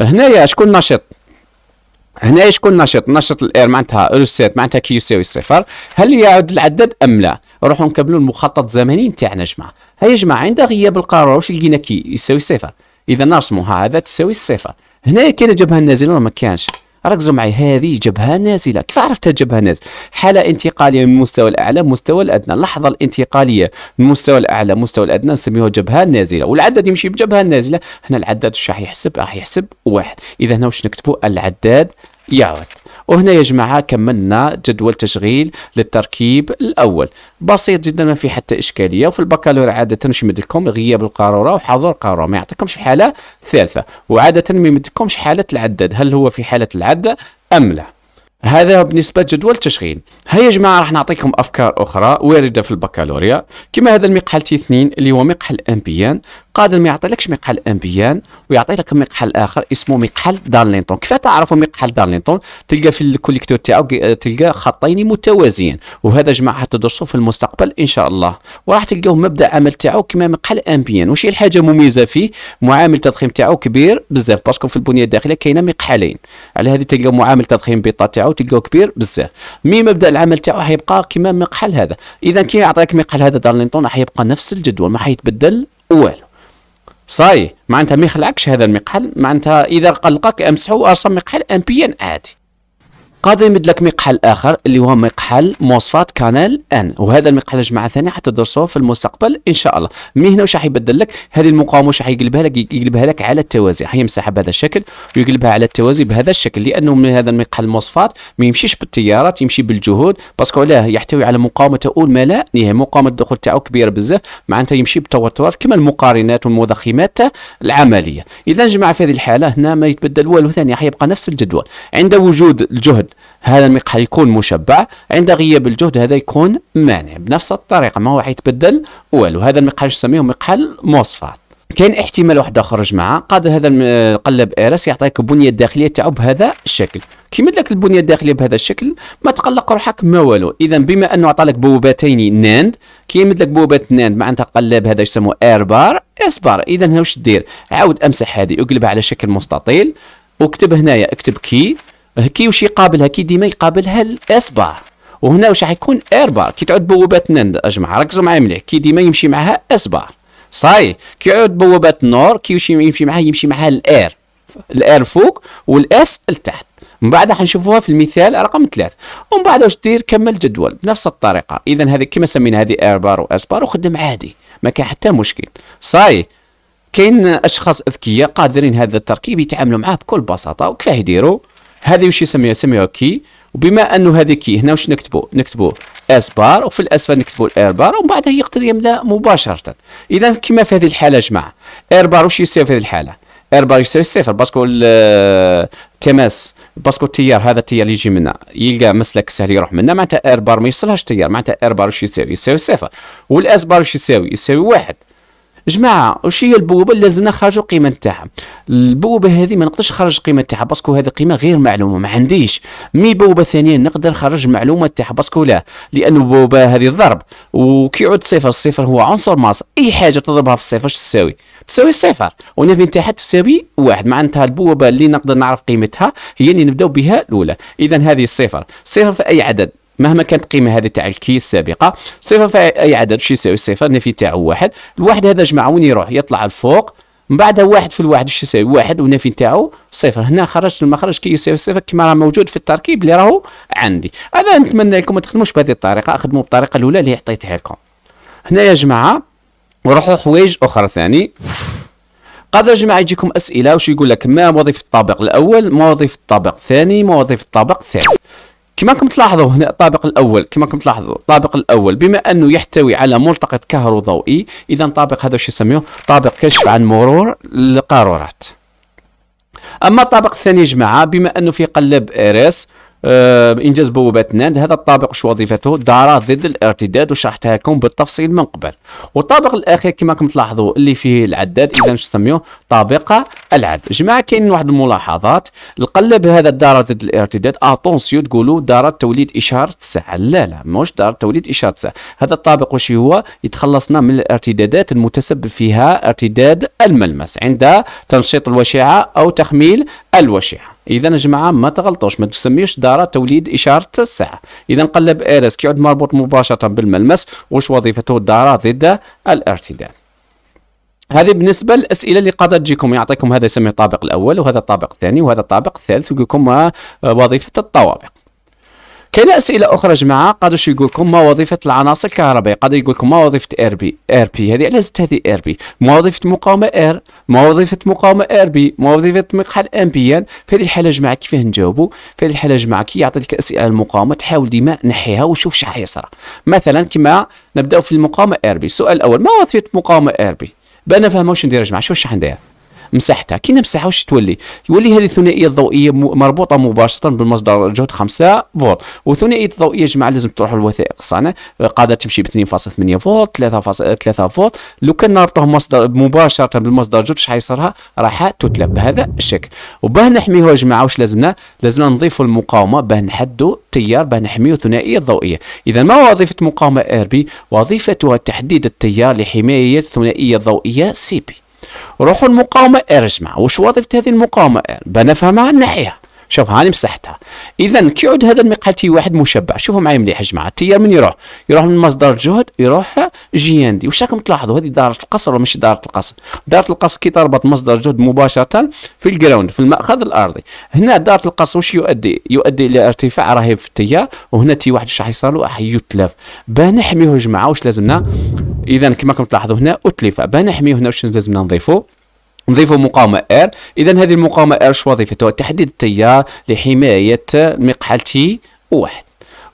هنايا شكون نشط هنا شكون نشط نشط الاير معناتها ريسيت معناتها كي يساوي صفر هل يعود العدد ام لا نروحوا نكملوا المخطط الزمني نتاعنا جماعه هيا يا جماعه عند غياب القرار واش لقينا كي يساوي صفر اذا نرسموا هذا تساوي صفر هنا كاين جبهه النازله ما كانش ركزوا معي هذه جبهه نازله كيف عرفتها جبهه نازله حاله انتقاليه من المستوى الاعلى مستوى الادنى اللحظه الانتقاليه من المستوى الاعلى مستوى الادنى نسميوها جبهه نازله والعدد يمشي بجبهه نازله هنا العدد واش راح يحسب راح يحسب واحد اذا هنا واش نكتبه العداد يعود وهنا يا جماعة كملنا جدول تشغيل للتركيب الأول بسيط جدا ما في حتى إشكالية وفي البكالوريا عادة شو يمدلكم غياب القارورة وحظر القارورة ما يعطيكمش حالة ثالثة وعادة ما يمدلكمش حالة العدد هل هو في حالة العدة أم لا هذا بالنسبة لجدول التشغيل هيا يا جماعة راح نعطيكم أفكار أخرى واردة في البكالوريا كما هذا المقحل تي 2 اللي هو مقحل أمبيان قادر ما يعطيلكش مقحل امبيان ويعطي لك مقحل اخر اسمه مقحل دارلينتون كيف تعرفوا مقحل دارلينتون تلقى في الكوليكتور تاعو تلقى خطين متوازيين وهذا جماعه تدرسوا في المستقبل ان شاء الله وراح تلقاو مبدا عمل تاعو كما مقحل امبيان وشي الحاجه مميزه فيه معامل التضخيم تاعو كبير بزاف باسكو في البنيه الداخليه كاينه مقحلين على هذه تلقى معامل تضخيم بيطا تاعو تلقاو كبير بزاف مي مبدا العمل تاعو حيبقى كما مقحل هذا اذا كي يعطيك مقحل هذا دارلينتون حيبقى نفس الجدول ما حيتبدل والو صاي معناتها ما يخلعكش هذا المقحل معناتها اذا قلقك امسحه ارسم مقحل امبيا عادي قاضي يمد لك مقحل اخر اللي هو مقحل مواصفات كانال ان وهذا المقحل جماعه جماعه حتى حتدرسوه في المستقبل ان شاء الله من هنا وش راح يبدل لك هذه المقاومه وش راح يقلبها لك يقلبها لك على التوازي راح يمسح بهذا الشكل ويقلبها على التوازي بهذا الشكل لانه من هذا المقحل المواصفات ما يمشيش بالتيارات يمشي بالجهود باسكو علاه يحتوي على مقاومه اول ما لا نهايه مقاومه الدخول تاعو كبيره بزاف معناتها يمشي بالتوترات كما المقارنات والمضخمات العمليه اذا جماعه في هذه الحاله هنا ما يتبدل والو ثاني راح يبقى نفس الجدول عند وجود الجهد الجهد هذا المقحل يكون مشبع عند غياب الجهد هذا يكون مانع بنفس الطريقة ما هو حيتبدل والو هذا المقحل نسميه مقحل الموصفات كاين احتمال واحد اخر جماعه قادر هذا القلب ايرس يعطيك البنيه الداخليه تاعو بهذا الشكل كيما لك البنيه الداخليه بهذا الشكل ما تقلق روحك ما والو اذا بما انه عطى لك بوبتين ناند كيما لك بوبه ناند معناتها قلب هذا يسموه اير بار اس بار اذا واش دير عاود امسح هذه اقلبها على شكل مستطيل وكتب هنايا اكتب كي هكي واش يقابلها كي ديما يقابلها الاصبع وهنا واش حيكون اربع كي تعود بوابات نند اجمع ركزوا معايا مليح كي ديما يمشي معها اصبع صاي كي يعود بوابات النور كي يمشي معها يمشي معها الار الار فوق والاس لتحت من بعد حنشوفوها في المثال رقم ثلاث ومن بعد واش دير كمل جدول بنفس الطريقه اذا هذه كما سمينا هذه اير بار واس بار وخدم عادي ما كان حتى مشكل صاي كاين اشخاص اذكياء قادرين هذا التركيب يتعاملوا معاه بكل بساطه وكيفاه يديروا هذه واش يسميها يسميها كي وبما انه هذه كي هنا واش نكتبوا نكتبوا اس بار وفي الاسفل نكتبوا الاير بار ومن بعد يقدر يملا مباشره اذا كما في هذه الحاله جماعه اير بار واش يساوي في هذه الحاله اير بار يساوي صفر باسكو تيماس باسكو التيار هذا التيار اللي يجي منا يلقى مسلك سهل يروح منا معناتها اير بار ما يوصلهاش التيار معناتها اير بار واش يساوي يساوي صفر والاس بار واش يساوي يساوي واحد جماعه واش هي البوبه اللي لازمنا نخرجوا القيمه تاعها البوبه هذه ما نقدرش نخرج القيمه تاعها باسكو هذه قيمه غير معلومه ما عنديش مي بوبه ثانيه نقدر نخرج المعلومه تاعها باسكو لا لانه بوبه هذه الضرب وكي يعود صفر الصفر هو عنصر ماس اي حاجه تضربها في الصفر تساوي تساوي الصفر والنفي نتاعها تساوي واحد معناتها البوبه اللي نقدر نعرف قيمتها هي اللي نبداو بها الاولى اذا هذه الصفر صفر في اي عدد مهما كانت قيمه هذا تاع الكي السابقه صفر في أي عدد شو يساوي صفر نفي تاعه واحد الواحد هذا جماعه وين يروح يطلع الفوق من بعدها واحد في الواحد شو يساوي واحد ونفي تاعه صفر هنا خرجت المخرج كي يساوي صفر كما راه موجود في التركيب اللي راهو عندي انا نتمنى لكم ما تخدموش بهذه الطريقه خدموا بالطريقه الاولى اللي عطيتها لكم هنا يا جماعه وروحوا حوايج اخرى ثاني قادر جماعه يجيكم اسئله وش يقول لك ما وظيفه الطابق الاول ما وظيفه الطابق الثاني ما وظيفه الطابق الثالث كما راكم تلاحظوا هنا الطابق الاول كما راكم تلاحظوا الطابق الاول بما انه يحتوي على ملتقط كهروضوئي اذا طابق هذا شو يسميه طابق كشف عن مرور القارورات اما الطابق الثاني يا جماعه بما انه في قلب ايريس آه، انجاز بوابات ناند هذا الطابق وش وظيفته دار ضد الارتداد وشرحتها لكم بالتفصيل من قبل والطابق الاخير كما راكم تلاحظوا اللي فيه العداد اذا شو نسميوه طابقه العد جماعه كاين واحد الملاحظات القلب هذا الدار ضد الارتداد اتونسيو تقولوا دار توليد اشاره الساعه لا لا مش دار توليد اشاره الساعه هذا الطابق وش هو يتخلصنا من الارتدادات المتسبب فيها ارتداد الملمس عند تنشيط الوشيعه او تخميل الوشيعه اذا يا جماعه ما تغلطوش ما تسميوش دار توليد اشاره الساعه اذا قلب ايرس كيعود مربوط مباشره بالملمس واش وظيفته دار ضد الارتداد هذه بالنسبه للاسئله اللي قد تجيكم يعطيكم هذا يسميه الطابق الاول وهذا الطابق الثاني وهذا الطابق الثالث ويقول لكم آه، وظيفه الطوابق كاين اسئله اخرى جماعه قادوا يقول لكم ما وظيفه العناصر الكهربائيه قادو يقول لكم ما وظيفه ار بي ار بي هذه علاش زدت هذه ار بي ما وظيفه مقاومه ار ما وظيفه مقاومه ار بي ما وظيفه مقحل امبيان في هذه الحاله جماعه كيفاه نجاوبوا في هذه الحاله جماعه كي يعطي لك اسئله المقاومه تحاول ديما نحيها وشوف شحال حيصرى مثلا كما نبداو في المقاومه ار بي السؤال الاول ما وظيفه مقاومه ار بي بان فهموا واش ندير يا جماعه شوف شحال ندير مساحتها كي نمسحها واش تولي يولي هذه الثنائيه الضوئيه مربوطه مباشره بالمصدر الجهد 5 فولت والثنائيه الضوئيه جماعه لازم تروح للوثائق الصانع قادر تمشي ب 2.8 فولت 3.3 فولت لو كان نربطوه مصدر مباشره بالمصدر الجهد شحال يصيرها راح تتلب بهذا الشكل وباه نحميها يا جماعه واش لازمنا لازمنا نضيفوا المقاومه باه نحدوا التيار باه نحميو الثنائيه الضوئيه اذا ما وظيفه مقاومه ار بي وظيفتها تحديد التيار لحمايه الثنائيه الضوئيه سي بي روحوا المقاومة إير اسمع وش وظيفة هذه المقاومة إير بنفهمها نحيها شوف هاني مسحتها اذا كي يعود هذا المقال تي واحد مشبع شوفوا معايا مليح يا جماعه التيار من يروح يروح من مصدر الجهد يروح جي ان دي واش راكم تلاحظوا هذه داره القصر ولا ماشي داره القصر داره القصر كي تربط مصدر الجهد مباشره في الجراوند في الماخذ الارضي هنا داره القصر واش يؤدي يؤدي الى ارتفاع رهيب في التيار وهنا تي واحد واش راح يصير له يتلف باه نحميه يا جماعه واش لازمنا اذا كما راكم تلاحظوا هنا اتلف باه نحميه هنا واش لازمنا نضيفه نضيفوا مقاومة R إذا هذه المقاومة R شو وظيفتها تحديد التيار لحماية مقحلتي واحد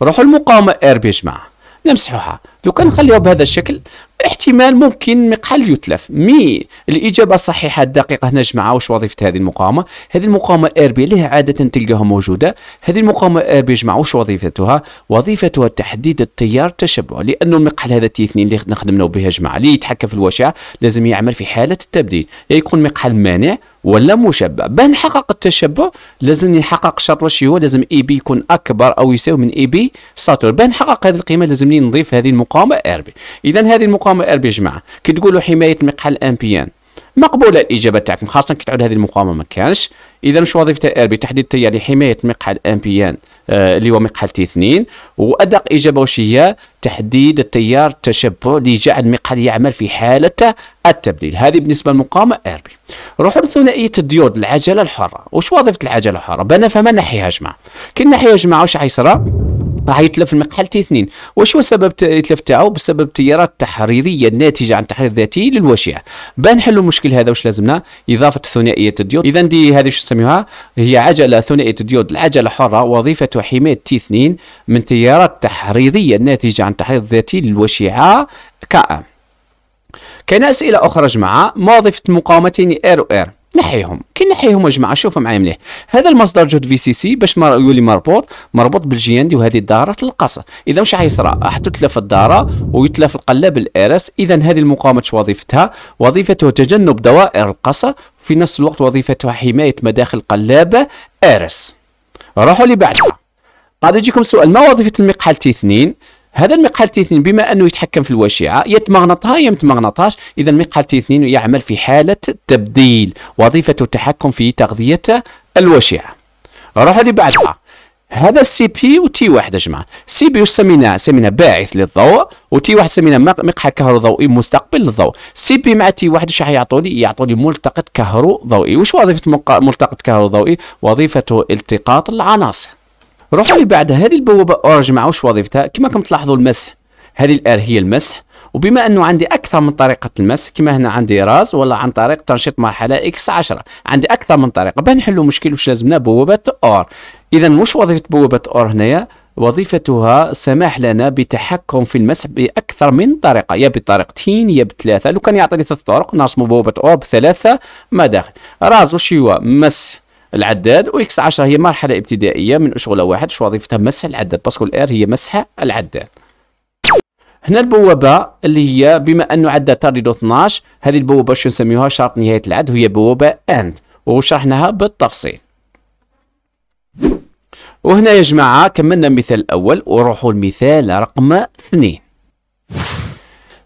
روحوا المقاومة R بجماعة نمسحوها لو كان نخليوها بهذا الشكل احتمال ممكن مقال يتلف مي الاجابه الصحيحه الدقيقه هنا جماعه واش وظيفه هذه المقاومه هذه المقاومه ار بي اللي عاده تلقاها موجوده هذه المقاومه الار بي جماعه واش وظيفتها وظيفتها تحديد التيار التشبع لانه المقحل هذا تي 2 اللي نخدمنا به جماعه اللي يتحكم في الوشع لازم يعمل في حاله التبديل يا يكون مقحل مانع ولا مشبع باه نحقق التشبع لازم نحقق شرط واش هو لازم اي بي يكون اكبر او يساوي من اي بي ساتور باه نحقق هذه القيمه لازم نضيف هذه المقاومه المقاومه ار بي اذا هذه المقاومه ار بي يا جماعه كي تقولوا حمايه المقحل امبيان مقبوله الاجابه تاعكم خاصه كي تعود هذه المقاومه ما كانش اذا مش وظيفه ار بي تحديد تيار لحمايه مقحل امبيان آه اللي هو مقحل تي 2 وادق اجابه واش هي تحديد التيار التشبع لجعل المقعد يعمل في حالة التبديل هذه بالنسبة للمقاومة ار بي لثنائية الديود العجلة الحرة واش وظيفة العجلة الحرة بنا فما نحيها جماعة كي نحيها جماعة واش حيصرى راح يتلف المقحل تي 2 واش هو سبب يتلف تاعو بسبب التيارات التحريضيه الناتجه عن التحرير الذاتي للوشيع باه نحلوا المشكل هذا واش لازمنا اضافه ثنائيه الديود اذا دي هذه شو نسميوها هي عجله ثنائيه الديود العجله حره وظيفه حمايه تي 2 من تيارات تحريريه الناتجه عن التحضير الذاتي للوشيعة كأم كاين اسئله اخرى جماعه موظفة مقاومتين إير و إير نحيهم كي نحيهم يا جماعه شوفوا معايا مليح هذا المصدر جود في سي سي باش يولي مربوط مربوط بالجيان ديال وهذه الداره القصر اذا واش غيصرى راح تتلف الداره ويتلف القلاب الارس اذا هذه المقاومه وظيفتها وظيفته تجنب دوائر القصر في نفس الوقت وظيفتها حمايه مداخل قلابه ارس روحوا بعد قاعد يجيكم سؤال ما وظيفه المقحل تي اثنين هذا المقحل تي بما انه يتحكم في يا يتمغنطها يا متمغنطهاش اذا المقحل تي يعمل في حاله تبديل وظيفته التحكم في تغذيه الوشيعه روح اللي بعدها هذا السي بي وتي واحد يا جماعه سي بي سميناه سميناه باعث للضوء وتي واحد سميناه مقحى كهروضوئي مستقبل للضوء سي بي مع تي واحد واش يعطوا لي يعطوا لي ملتقط كهروضوئي واش وظيفه ملتقط كهروضوئي وظيفته التقاط العناصر روحوا اللي بعد هذه البوابه اورج واش وظيفتها كما كم تلاحظوا المسح هذه الار هي المسح وبما انه عندي اكثر من طريقه المسح كما هنا عندي راز ولا عن طريق تنشيط مرحله اكس 10 عندي اكثر من طريقه باه نحلوا مشكل واش لازمنا بوابه اور اذا واش وظيفه بوابه اور هنايا وظيفتها سماح لنا بتحكم في المسح باكثر من طريقه يا بطريقتين يا بثلاثه لو كان يعطيني ثلاث طرق نرسم بوابه اور بثلاثه ما داخل راز وش هو مسح العداد واكس 10 هي مرحله ابتدائيه من شغله واحد شو وظيفتها مسح العداد باسكو الار هي مسح العداد هنا البوابه اللي هي بما انه عداد تردد 12 هذه البوابه شو نسميوها شرط نهايه العد هي بوابه اند وشرحناها بالتفصيل وهنا يا جماعه كملنا المثال الاول وروحوا المثال رقم اثنين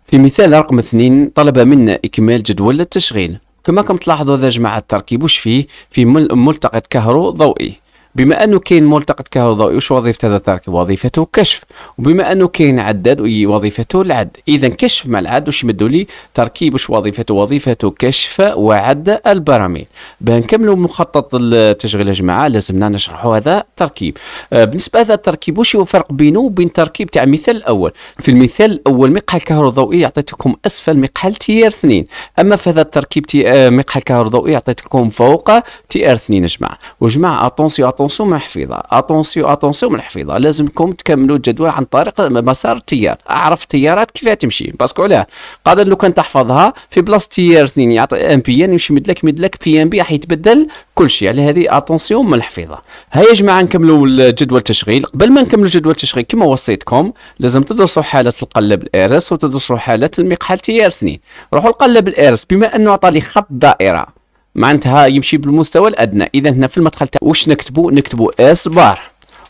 في مثال رقم اثنين طلب منا إكمال جدول التشغيل كما كم تلاحظوا هذا جماعة التركيب وش فيه؟ فيه ملتقط كهرو ضوئي بما انه كاين ملتقط كهربائي واش وظيفه هذا التركيب وظيفته كشف وبما انه كاين عداد وظيفته العد اذا كشف مع العد واش يمدوا لي تركيب واش وظيفته وظيفته كشف وعد البراميل باه نكملوا مخطط التشغيل يا جماعه لازمنا نشرحوا هذا التركيب آه، بالنسبه هذا التركيب واش هو الفرق بينه وبين تركيب تاع المثال الاول في المثال الاول مقحل كهربائي عطيتكم اسفل مقحل تي ار 2 اما في هذا التركيب تي آه، مقحل كهربائي عطيتكم فوق تي ار 2 يا جماعه وجماعه اتونسيو اتونسيو من الحفيظه اتونسيو اتونسيو من الحفيظه لازمكم تكملوا الجدول عن طريق مسار التيار اعرف التيارات كيف تمشي باسكو علاه قادر لو كان تحفظها في بلاصه تيار اثنين يعطي ام بي ان يمشي مدلك مدلك بي ام بي راح يتبدل كل شيء على هذه اتونسيو من الحفيظه ها يا جماعه نكملوا الجدول التشغيل قبل ما نكملوا جدول التشغيل كما وصيتكم لازم تدرسوا حاله القلب الارس وتدرسوا حاله المقحل تيار اثنين روحوا القلب الارس بما انه عطى لي خط دائره معناتها يمشي بالمستوى الادنى اذا هنا في المدخل تاع واش نكتبوا نكتبوا اس بار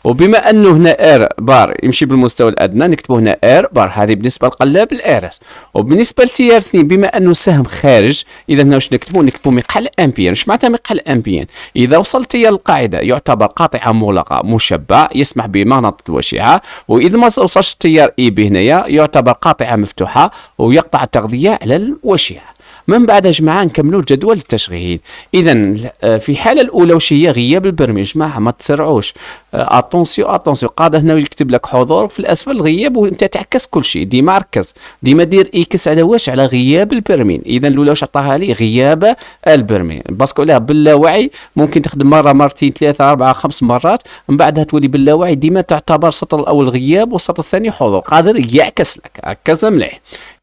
وبما انه هنا ار بار يمشي بالمستوى الادنى نكتبوا هنا ار بار هذه بالنسبه للقلاب الار اس وبالنسبه للتيار 2 بما انه سهم خارج اذا هنا واش نكتبوا نكتبوا مقحل امبير واش معناتها مقحل امبير اذا وصلت الى القاعده يعتبر قاطعه مغلقه مشبع يسمح بمغناطه الوشعه واذا ما وصلش التيار اي بي هنايا يعتبر قاطعه مفتوحه ويقطع التغذيه على الوشعه من بعد جماعة نكملوا الجدول التشغيل اذا آه، في الحاله الاولى واش هي غياب البرميل ما ما تسرعوش اتونسيو آه، اتونسيو قاعد هنا يكتب لك حضور في الاسفل غياب وانت تعكس كل شيء ديما ركز ديما دير اكس على واش على غياب البرميل اذا الاولى واش عطاها لي غياب البرميل باسكو علاه باللاوعي ممكن تخدم مره مرتين ثلاثه اربعه خمس مرات من بعدها تولي باللاوعي ديما تعتبر السطر الاول غياب والسطر الثاني حضور قادر يعكس لك ركز مليح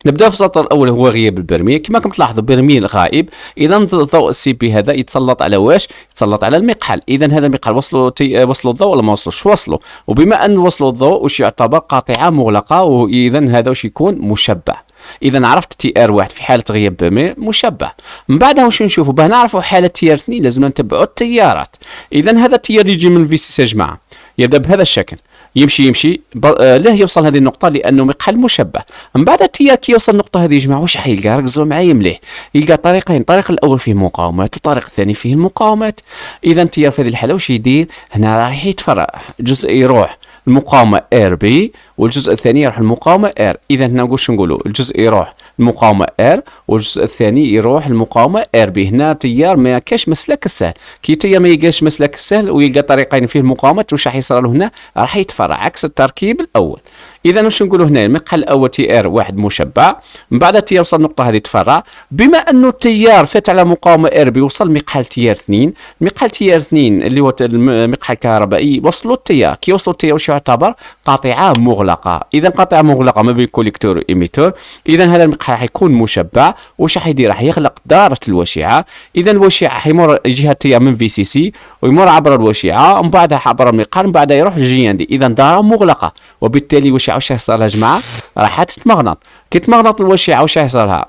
نبدا في السطر الاول هو غياب البرميل كما راكم تلاحظوا برميل غائب اذا الضوء السي بي هذا يتسلط على واش يتسلط على المقحل اذا هذا المقحل وصلوا تي... وصلوا الضوء ولا ما وصلوش وصلوا وبما ان وصلوا الضوء واش يعتبر قاطعه مغلقه واذا هذا واش يكون مشبع اذا عرفت تي ار واحد في حاله غياب مشبع من بعدها واش نشوفوا باه نعرفوا حاله تي ار اثنين لازم نتبعوا التيارات اذا هذا التيار يجي من في سي سي جماعه يبدا بهذا الشكل يمشي يمشي له آه، يوصل هذه النقطه لانه مقحل مشبه من بعد تي كي يوصل النقطه هذه يا جماعه واش حيلقى ركزوا معايا مليح يلقى طريقين الطريق الاول فيه مقاومات والطريق الثاني فيه المقاومات اذا التيار في هذه الحاله واش يدير هنا راح يتفرع جزء يروح المقاومه إير بي والجزء الثاني يروح المقاومه إير اذا هنا واش نقولوا الجزء يروح المقاومه R والجزء الثاني يروح المقاومه ار بي هنا تيار ما كاش مسلك السهل كي تيار ما يلقاش مسلك السهل ويلقى طريقين فيه المقاومه واش راح يصرى له هنا راح يتفرع عكس التركيب الاول اذا واش نقولوا هنا المقحل الاول تي ار واحد مشبع من بعد تي يوصل النقطه هذه تفرع بما انه التيار فات على مقاومه ار بيوصل مقحل تي ار 2 مقحل تي ار 2 اللي هو المقحل الكهربائي وصلوا التيار كي وصلوا التيار واش يعتبر قاطعه مغلقه اذا قاطعه مغلقه ما بين كوليكتور وايميتور اذا هذا المقحل راح يكون مشبع واش راح يدير راح يخلق داره الوشيعه اذا الوشيعه حيمر جهه التيار من في سي سي ويمر عبر الوشيعه ومن بعدها عبر المقحل من بعدها يروح للجي ان دي اذا داره مغلقه وبالتالي واش الوشيعه واش يحصل لها جماعه راح تتمغنط كي تمغنط الوشيعه واش يحصل لها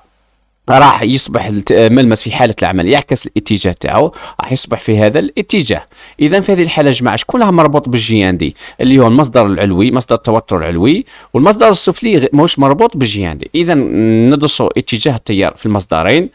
راح يصبح الملمس في حاله العمل يعكس الاتجاه تاعو راح يصبح في هذا الاتجاه اذا في هذه الحاله جماعه شكون لها مربوط بالجياندي اللي هو المصدر العلوي مصدر التوتر العلوي والمصدر السفلي ماهوش مربوط بالجياندي اذا ندرسوا اتجاه التيار في المصدرين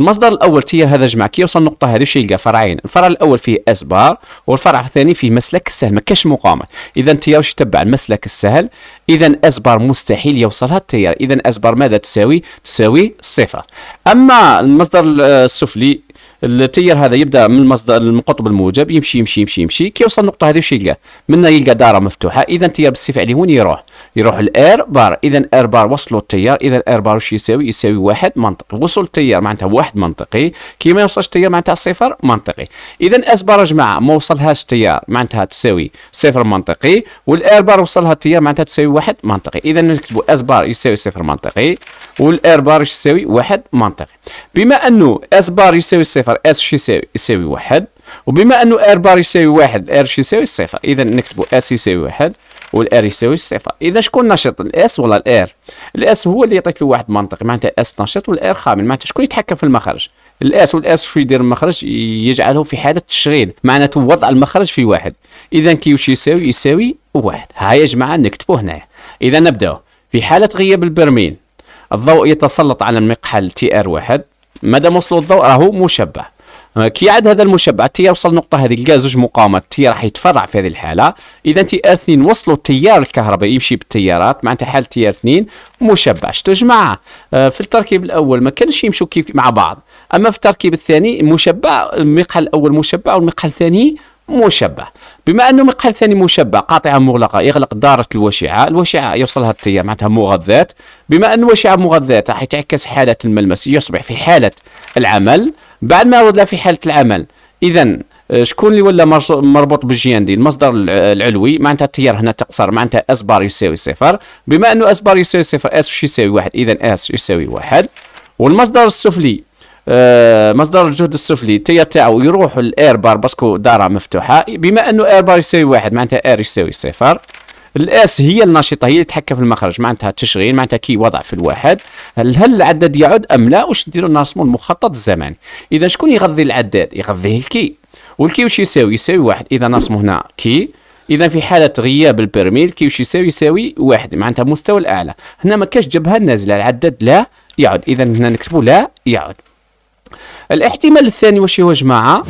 المصدر الاول تيار هذا جمع كي يوصل النقطه هذه شي يلقى فرعين الفرع الاول فيه اسبار والفرع الثاني فيه مسلك السهل ما كاش مقاومه اذا تيار واش يتبع المسلك السهل اذا اسبار مستحيل يوصلها التيار اذا اسبار ماذا تساوي تساوي صفر اما المصدر السفلي التيار هذا يبدا من المصدر القطب الموجب يمشي يمشي يمشي يمشي كي يوصل النقطه هذه وش يلقى منا يلقى داره مفتوحه اذا التيار بالصفه عليه وين يروح يروح الاير بار اذا اير بار وصلوا التيار اذا الاير بار وش يساوي يساوي واحد منطقي وصل التيار معناتها واحد منطقي كي ما يوصلش التيار معناتها صفر منطقي اذا اس بار جماعه ما وصلهاش التيار معناتها تساوي صفر منطقي والاير بار وصلها التيار معناتها تساوي واحد منطقي اذا نكتبوا اس بار يساوي صفر منطقي والاير بار يساوي واحد منطقي بما انه اس بار يساوي صفر صفر اس يساوي يساوي واحد وبما انه ار بار يساوي واحد شو يساوي صفر اذا نكتبوا اس يساوي واحد والار يساوي الصفر اذا شكون نشط الاس ولا الار الاس هو اللي يعطيك له واحد منطقي معناتها اس نشط والار خامل معناتها شكون يتحكم في المخرج الاس والاس شو يدير المخرج يجعله في حاله تشغيل معناته وضع المخرج في واحد اذا كي شو يساوي يساوي واحد ها يا جماعه نكتبوا هنا اذا نبداو في حاله غياب البرميل الضوء يتسلط على المقحل تي ار واحد مادام وصلوا الضوء راهو مشبه كي عاد هذا المشبع التيار وصل النقطة هذه لقى زوج مقاومات التيار راح يتفرع في هذه الحالة إذا ار اثنين وصلوا التيار الكهربائي يمشي بالتيارات معناتها حال تيار اثنين مشبع شتو جماعة آه في التركيب الأول ما كانش يمشوا كيف مع بعض أما في التركيب الثاني مشبع المقحل الأول مشبع والمقحل الثاني مشبه بما انه مقهى ثاني مشبه قاطعه مغلقه يغلق داره الوشعه، الوشعه يوصلها التيار معناتها مغذات، بما ان الوشعه مغذات راح يتعكس حاله الملمس يصبح في حاله العمل، بعد ما ولا في حاله العمل، اذا آه، شكون اللي ولا مربوط بالجياندي المصدر العلوي معناتها التيار هنا تقصر معناتها اس بار يساوي صفر، بما انه اس بار يساوي صفر اس يساوي واحد، اذا اس يساوي واحد، والمصدر السفلي آه، مصدر الجهد السفلي تي تاعو يروح الاير بار باسكو داره مفتوحه بما انه اير بار يساوي واحد معناتها اير يساوي صفر الاس هي النشطه هي اللي تتحكم في المخرج معناتها التشغيل معناتها كي وضع في الواحد هل, هل العدد يعد ام لا واش نديرو نرسمو المخطط الزمني اذا شكون يغذي العداد يغذيه الكي والكي واش يساوي يساوي واحد اذا نرسمو هنا كي اذا في حاله غياب البرميل الكي واش يساوي يساوي واحد معناتها مستوى الاعلى هنا ما كاش جبهه نازله العداد لا يعد اذا هنا نكتبو لا يعد الاحتمال الثاني واش هو جماعه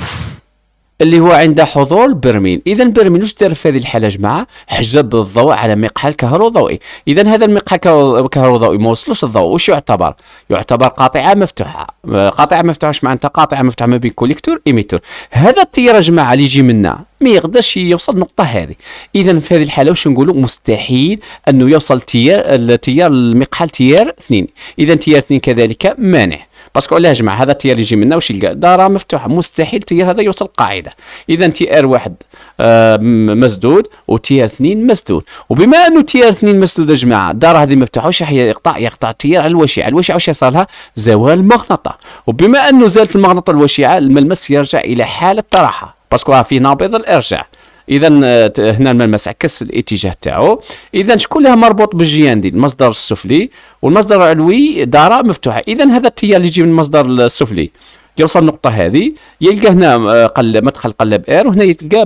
اللي هو عند حضور برميل اذا برميل واش دار في هذه الحاله جماعه حجب الضوء على مقحل كهروضوئي اذا هذا المقحل الكهروضوئي ما وصلوش الضوء واش يعتبر يعتبر قاطعه مفتوحه قاطعه مفتوحه واش معناتها قاطعه مفتوحه ما بين كوليكتور ايميتور هذا التيار جماعه اللي يجي منا ما يقدرش يوصل النقطه هذه اذا في هذه الحاله واش نقولوا مستحيل انه يوصل تيار التيار المقحل تيار اثنين اذا تيار اثنين كذلك مانع باسكو علاه جماعه هذا التيار يجي منا واش يلقى دار مفتوحه مستحيل التيار هذا يوصل قاعده اذا تي ار واحد آه مسدود وتيار اثنين مسدود وبما انه تيار اثنين مسدود يا جماعه دار هذه مفتوحه واش يقطع يقطع التيار على الوشيعه الوشيعه واش يصير لها زوال مغنطه وبما انه زالت المغنطه الوشيعه الملمس يرجع الى حاله الراحه باسكو راه فيه نابض الارجاع اذا آه، هنا الملمس عكس الاتجاه تاعو اذا شكون لها مربوط بالجياندي المصدر السفلي والمصدر العلوي داره مفتوحه اذا هذا التيار اللي يجي من المصدر السفلي يوصل النقطة هذه يلقى هنا آه، قل مدخل قلب اير وهنا يلقى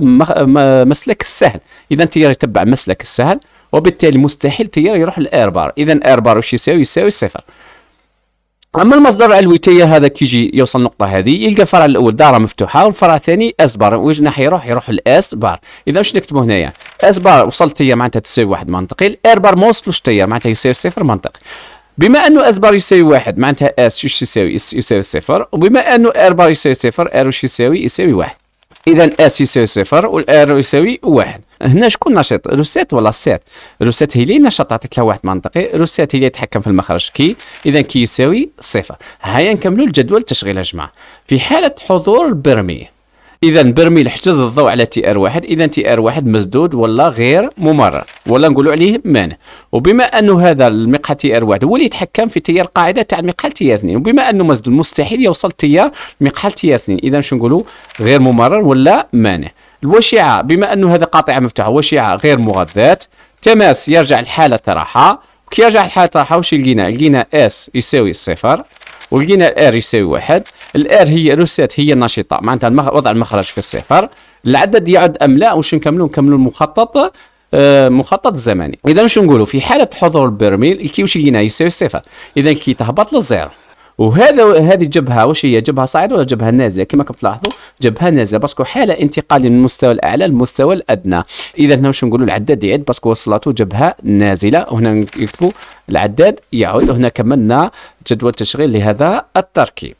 آه، مسلك السهل اذا التيار يتبع مسلك السهل وبالتالي مستحيل التيار يروح للاير بار اذا اير بار واش يساوي يساوي صفر اما المصدر الويتيه هذا كيجي يوصل النقطه هذه يلقى الفرع الاول داره مفتوحه والفرع الثاني اس بار واش ناحيه يروح يروح الاس بار اذا واش نكتبوا هنايا اس بار وصلت هي معناتها تساوي واحد منطقي الار بار ما وصلوش هي معناتها يساوي صفر منطقي بما انه اس بار يساوي واحد معناتها اس واش يساوي يساوي صفر وبما انه ار بار يساوي صفر ار واش يساوي يساوي واحد اذا اس يساوي صفر والار يساوي واحد هنا شكون نشيط روسيت ولا سيت روسيت هي اللي نشط عطيت لها واحد منطقي روسيت هي اللي يتحكم في المخرج كي اذا كي يساوي صفر هيا نكملوا الجدول التشغيل يا جماعه في حاله حضور برمي اذا برميل حجز الضوء على تي ار واحد اذا تي ار واحد مسدود ولا غير ممرر ولا نقولوا عليه مانع وبما انه هذا المقهى تي ار واحد هو اللي يتحكم في تيار القاعده تاع المقحل تي ار اثنين وبما انه مسدود مستحيل يوصل تيار مقحل تي ار اثنين اذا شنو نقولوا غير ممرر ولا مانع الوشيعة بما أنه هذا قاطعة مفتوحة وشيعة غير مغذات تماس يرجع الحالة تراحة كي يرجع الحالة تراحة وش لقينا لقينا اس يساوي صفر ولقينا R يساوي واحد الار هي روسات هي النشطة معناتها المخ... وضع المخرج في الصفر العدد يعد أم لا وش نكملو نكملو المخطط آه، مخطط زمني اذا شنو نقولوا في حاله حضور البرميل الكي وش لقينا يساوي صفر اذا الكي تهبط للزيرو وهذا هذه الجبهه واش هي جبهه صاعده ولا جبهه نازله كما كنت تلاحظوا جبهه نازله باسكو حاله انتقال من المستوى الاعلى للمستوى الادنى اذا هنا واش نقولوا العداد يعد باسكو وصلته جبهه نازله وهنا نكتبوا العداد يعود هنا كملنا جدول تشغيل لهذا التركيب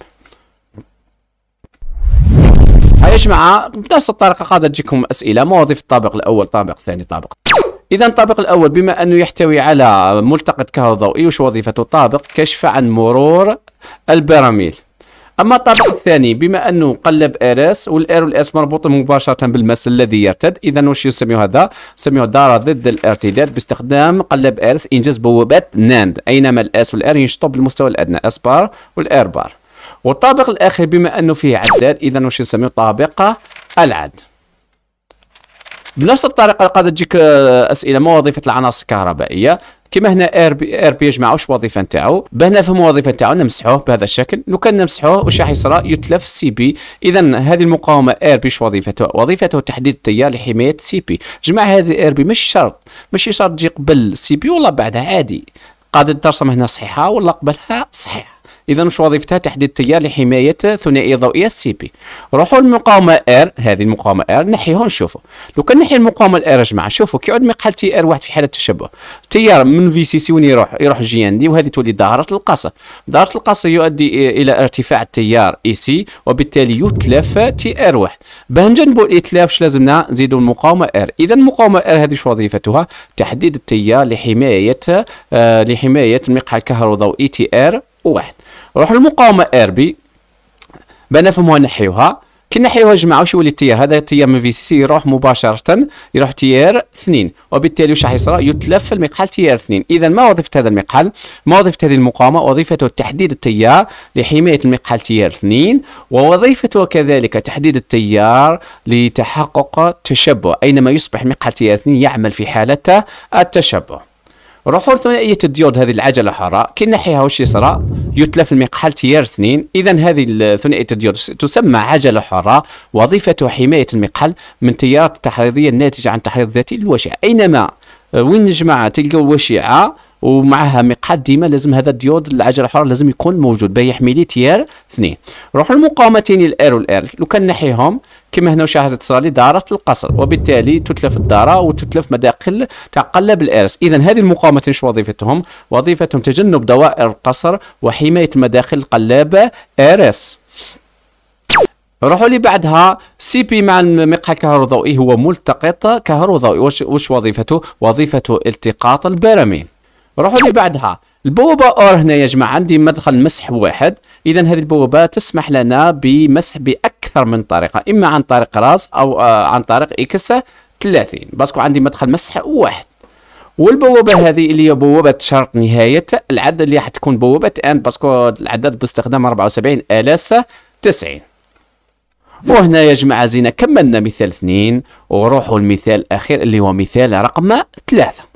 يا جماعه بنفس الطريقه قاعده تجيكم اسئله مواضيف الطابق الاول طابق ثاني طابق إذا الطابق الأول بما أنه يحتوي على ملتقط ضوئي وش وظيفة الطابق كشف عن مرور البراميل أما الطابق الثاني بما أنه قلب إيرس والإير والإس مربوط مباشرة بالمس الذي يرتد إذا وش يسميه هذا؟ يسميه دارة ضد الارتداد باستخدام قلب إيرس إنجاز بوابات ناند أينما الإس والإير ينشطوا بالمستوى الأدنى إس بار والإير بار والطابق الأخير بما أنه فيه عداد إذا وش يسميه طابق العد بنفس الطريقه قد تجيك آه، اسئله ما وظيفه العناصر الكهربائيه كما هنا اير بي اير بي ما واش وظيفه نتاعو بهنا فهم وظيفه نتاعو نمسحوه بهذا الشكل لو كان نمسحوه واش راح يصرى يتلف سي بي اذا هذه المقاومه اير بي وظيفته وظيفته تحديد التيار لحمايه سي بي جماعه هذه اير بي مش شرط مش شرط تجي قبل سي بي والله بعدها عادي قاعده ترسم هنا صحيحه ولا قبلها صحيحه اذا واش وظيفتها تحديد التيار لحمايه ثنائيه ضوئيه السي بي روحوا المقاومه ار هذه المقاومه ار نحيهم ونشوفوا لو كان نحي المقاومه الار يا جماعه شوفوا كيعود مقال تي ار واحد في حاله تشبه التيار من في سي سي وين يروح يروح جي ان دي وهذه تولي ظاهره القصر ظاهره القصر يؤدي الى ارتفاع التيار اي سي وبالتالي يتلف تي ار واحد باه نجنبوا الاتلاف اش لازمنا نزيدوا المقاومه ار اذا المقاومه ار هذه شو وظيفتها تحديد التيار لحمايه آه لحمايه المقحى الكهروضوئي تي ار وواحد نروح للمقاومه ار بي بان فهموها نحيوها كي نحيوها جماعه واش يولي التيار هذا التيار من في سي سي يروح مباشره يروح تيار اثنين وبالتالي واش راح يصرى يتلف المقحل تيار اثنين اذا ما وظيفه هذا المقحل ما وظيفه هذه المقاومه وظيفته تحديد التيار لحمايه المقحل تيار اثنين ووظيفته كذلك تحديد التيار لتحقق تشبع اينما يصبح مقحل تيار اثنين يعمل في حاله التشبع روحوا لثنائية أية الديود هذه العجلة الحمراء كي نحيها وش يصرى يتلف المقحل تيار اثنين إذا هذه ثنائية أية الديود تسمى عجلة حمراء وظيفتها حماية المقحل من تيارات التحريضية الناتجة عن التحريض الذاتي للوشع أينما وين نجمع تلقى وشعة ومعها مقحل ديما لازم هذا الديود العجله الحرة لازم يكون موجود باه يحمي لي تيار اثنين روحوا للمقاومتين الار والار لو كان نحيهم كما هنا شاهدت تصرالي دارة القصر وبالتالي تتلف الدارة وتتلف مداخل تقلب الارث اذا هذه المقاومه ايش وظيفتهم وظيفتهم تجنب دوائر القصر وحمايه مداخل قلاب ارث روحوا لي بعدها سي بي مع المقهى الكهروضوئي هو ملتقط كهروضوئي وش, وظيفته؟ وظيفته التقاط البرامي روحوا لي بعدها البوابة أور هنا يا جماعة عندي مدخل مسح واحد اذا هذه البوابة تسمح لنا بمسح باكثر من طريقة اما عن طريق راس او آه عن طريق اكس 30 باسكو عندي مدخل مسح واحد والبوابة هذه اللي هي بوابة شرط نهاية العدد اللي راح تكون بوابة ان باسكو العدد باستخدام 74 الاس 90 وهنا يا جماعة زينة كملنا مثال اثنين وروحوا المثال الأخير اللي هو مثال رقم ثلاثة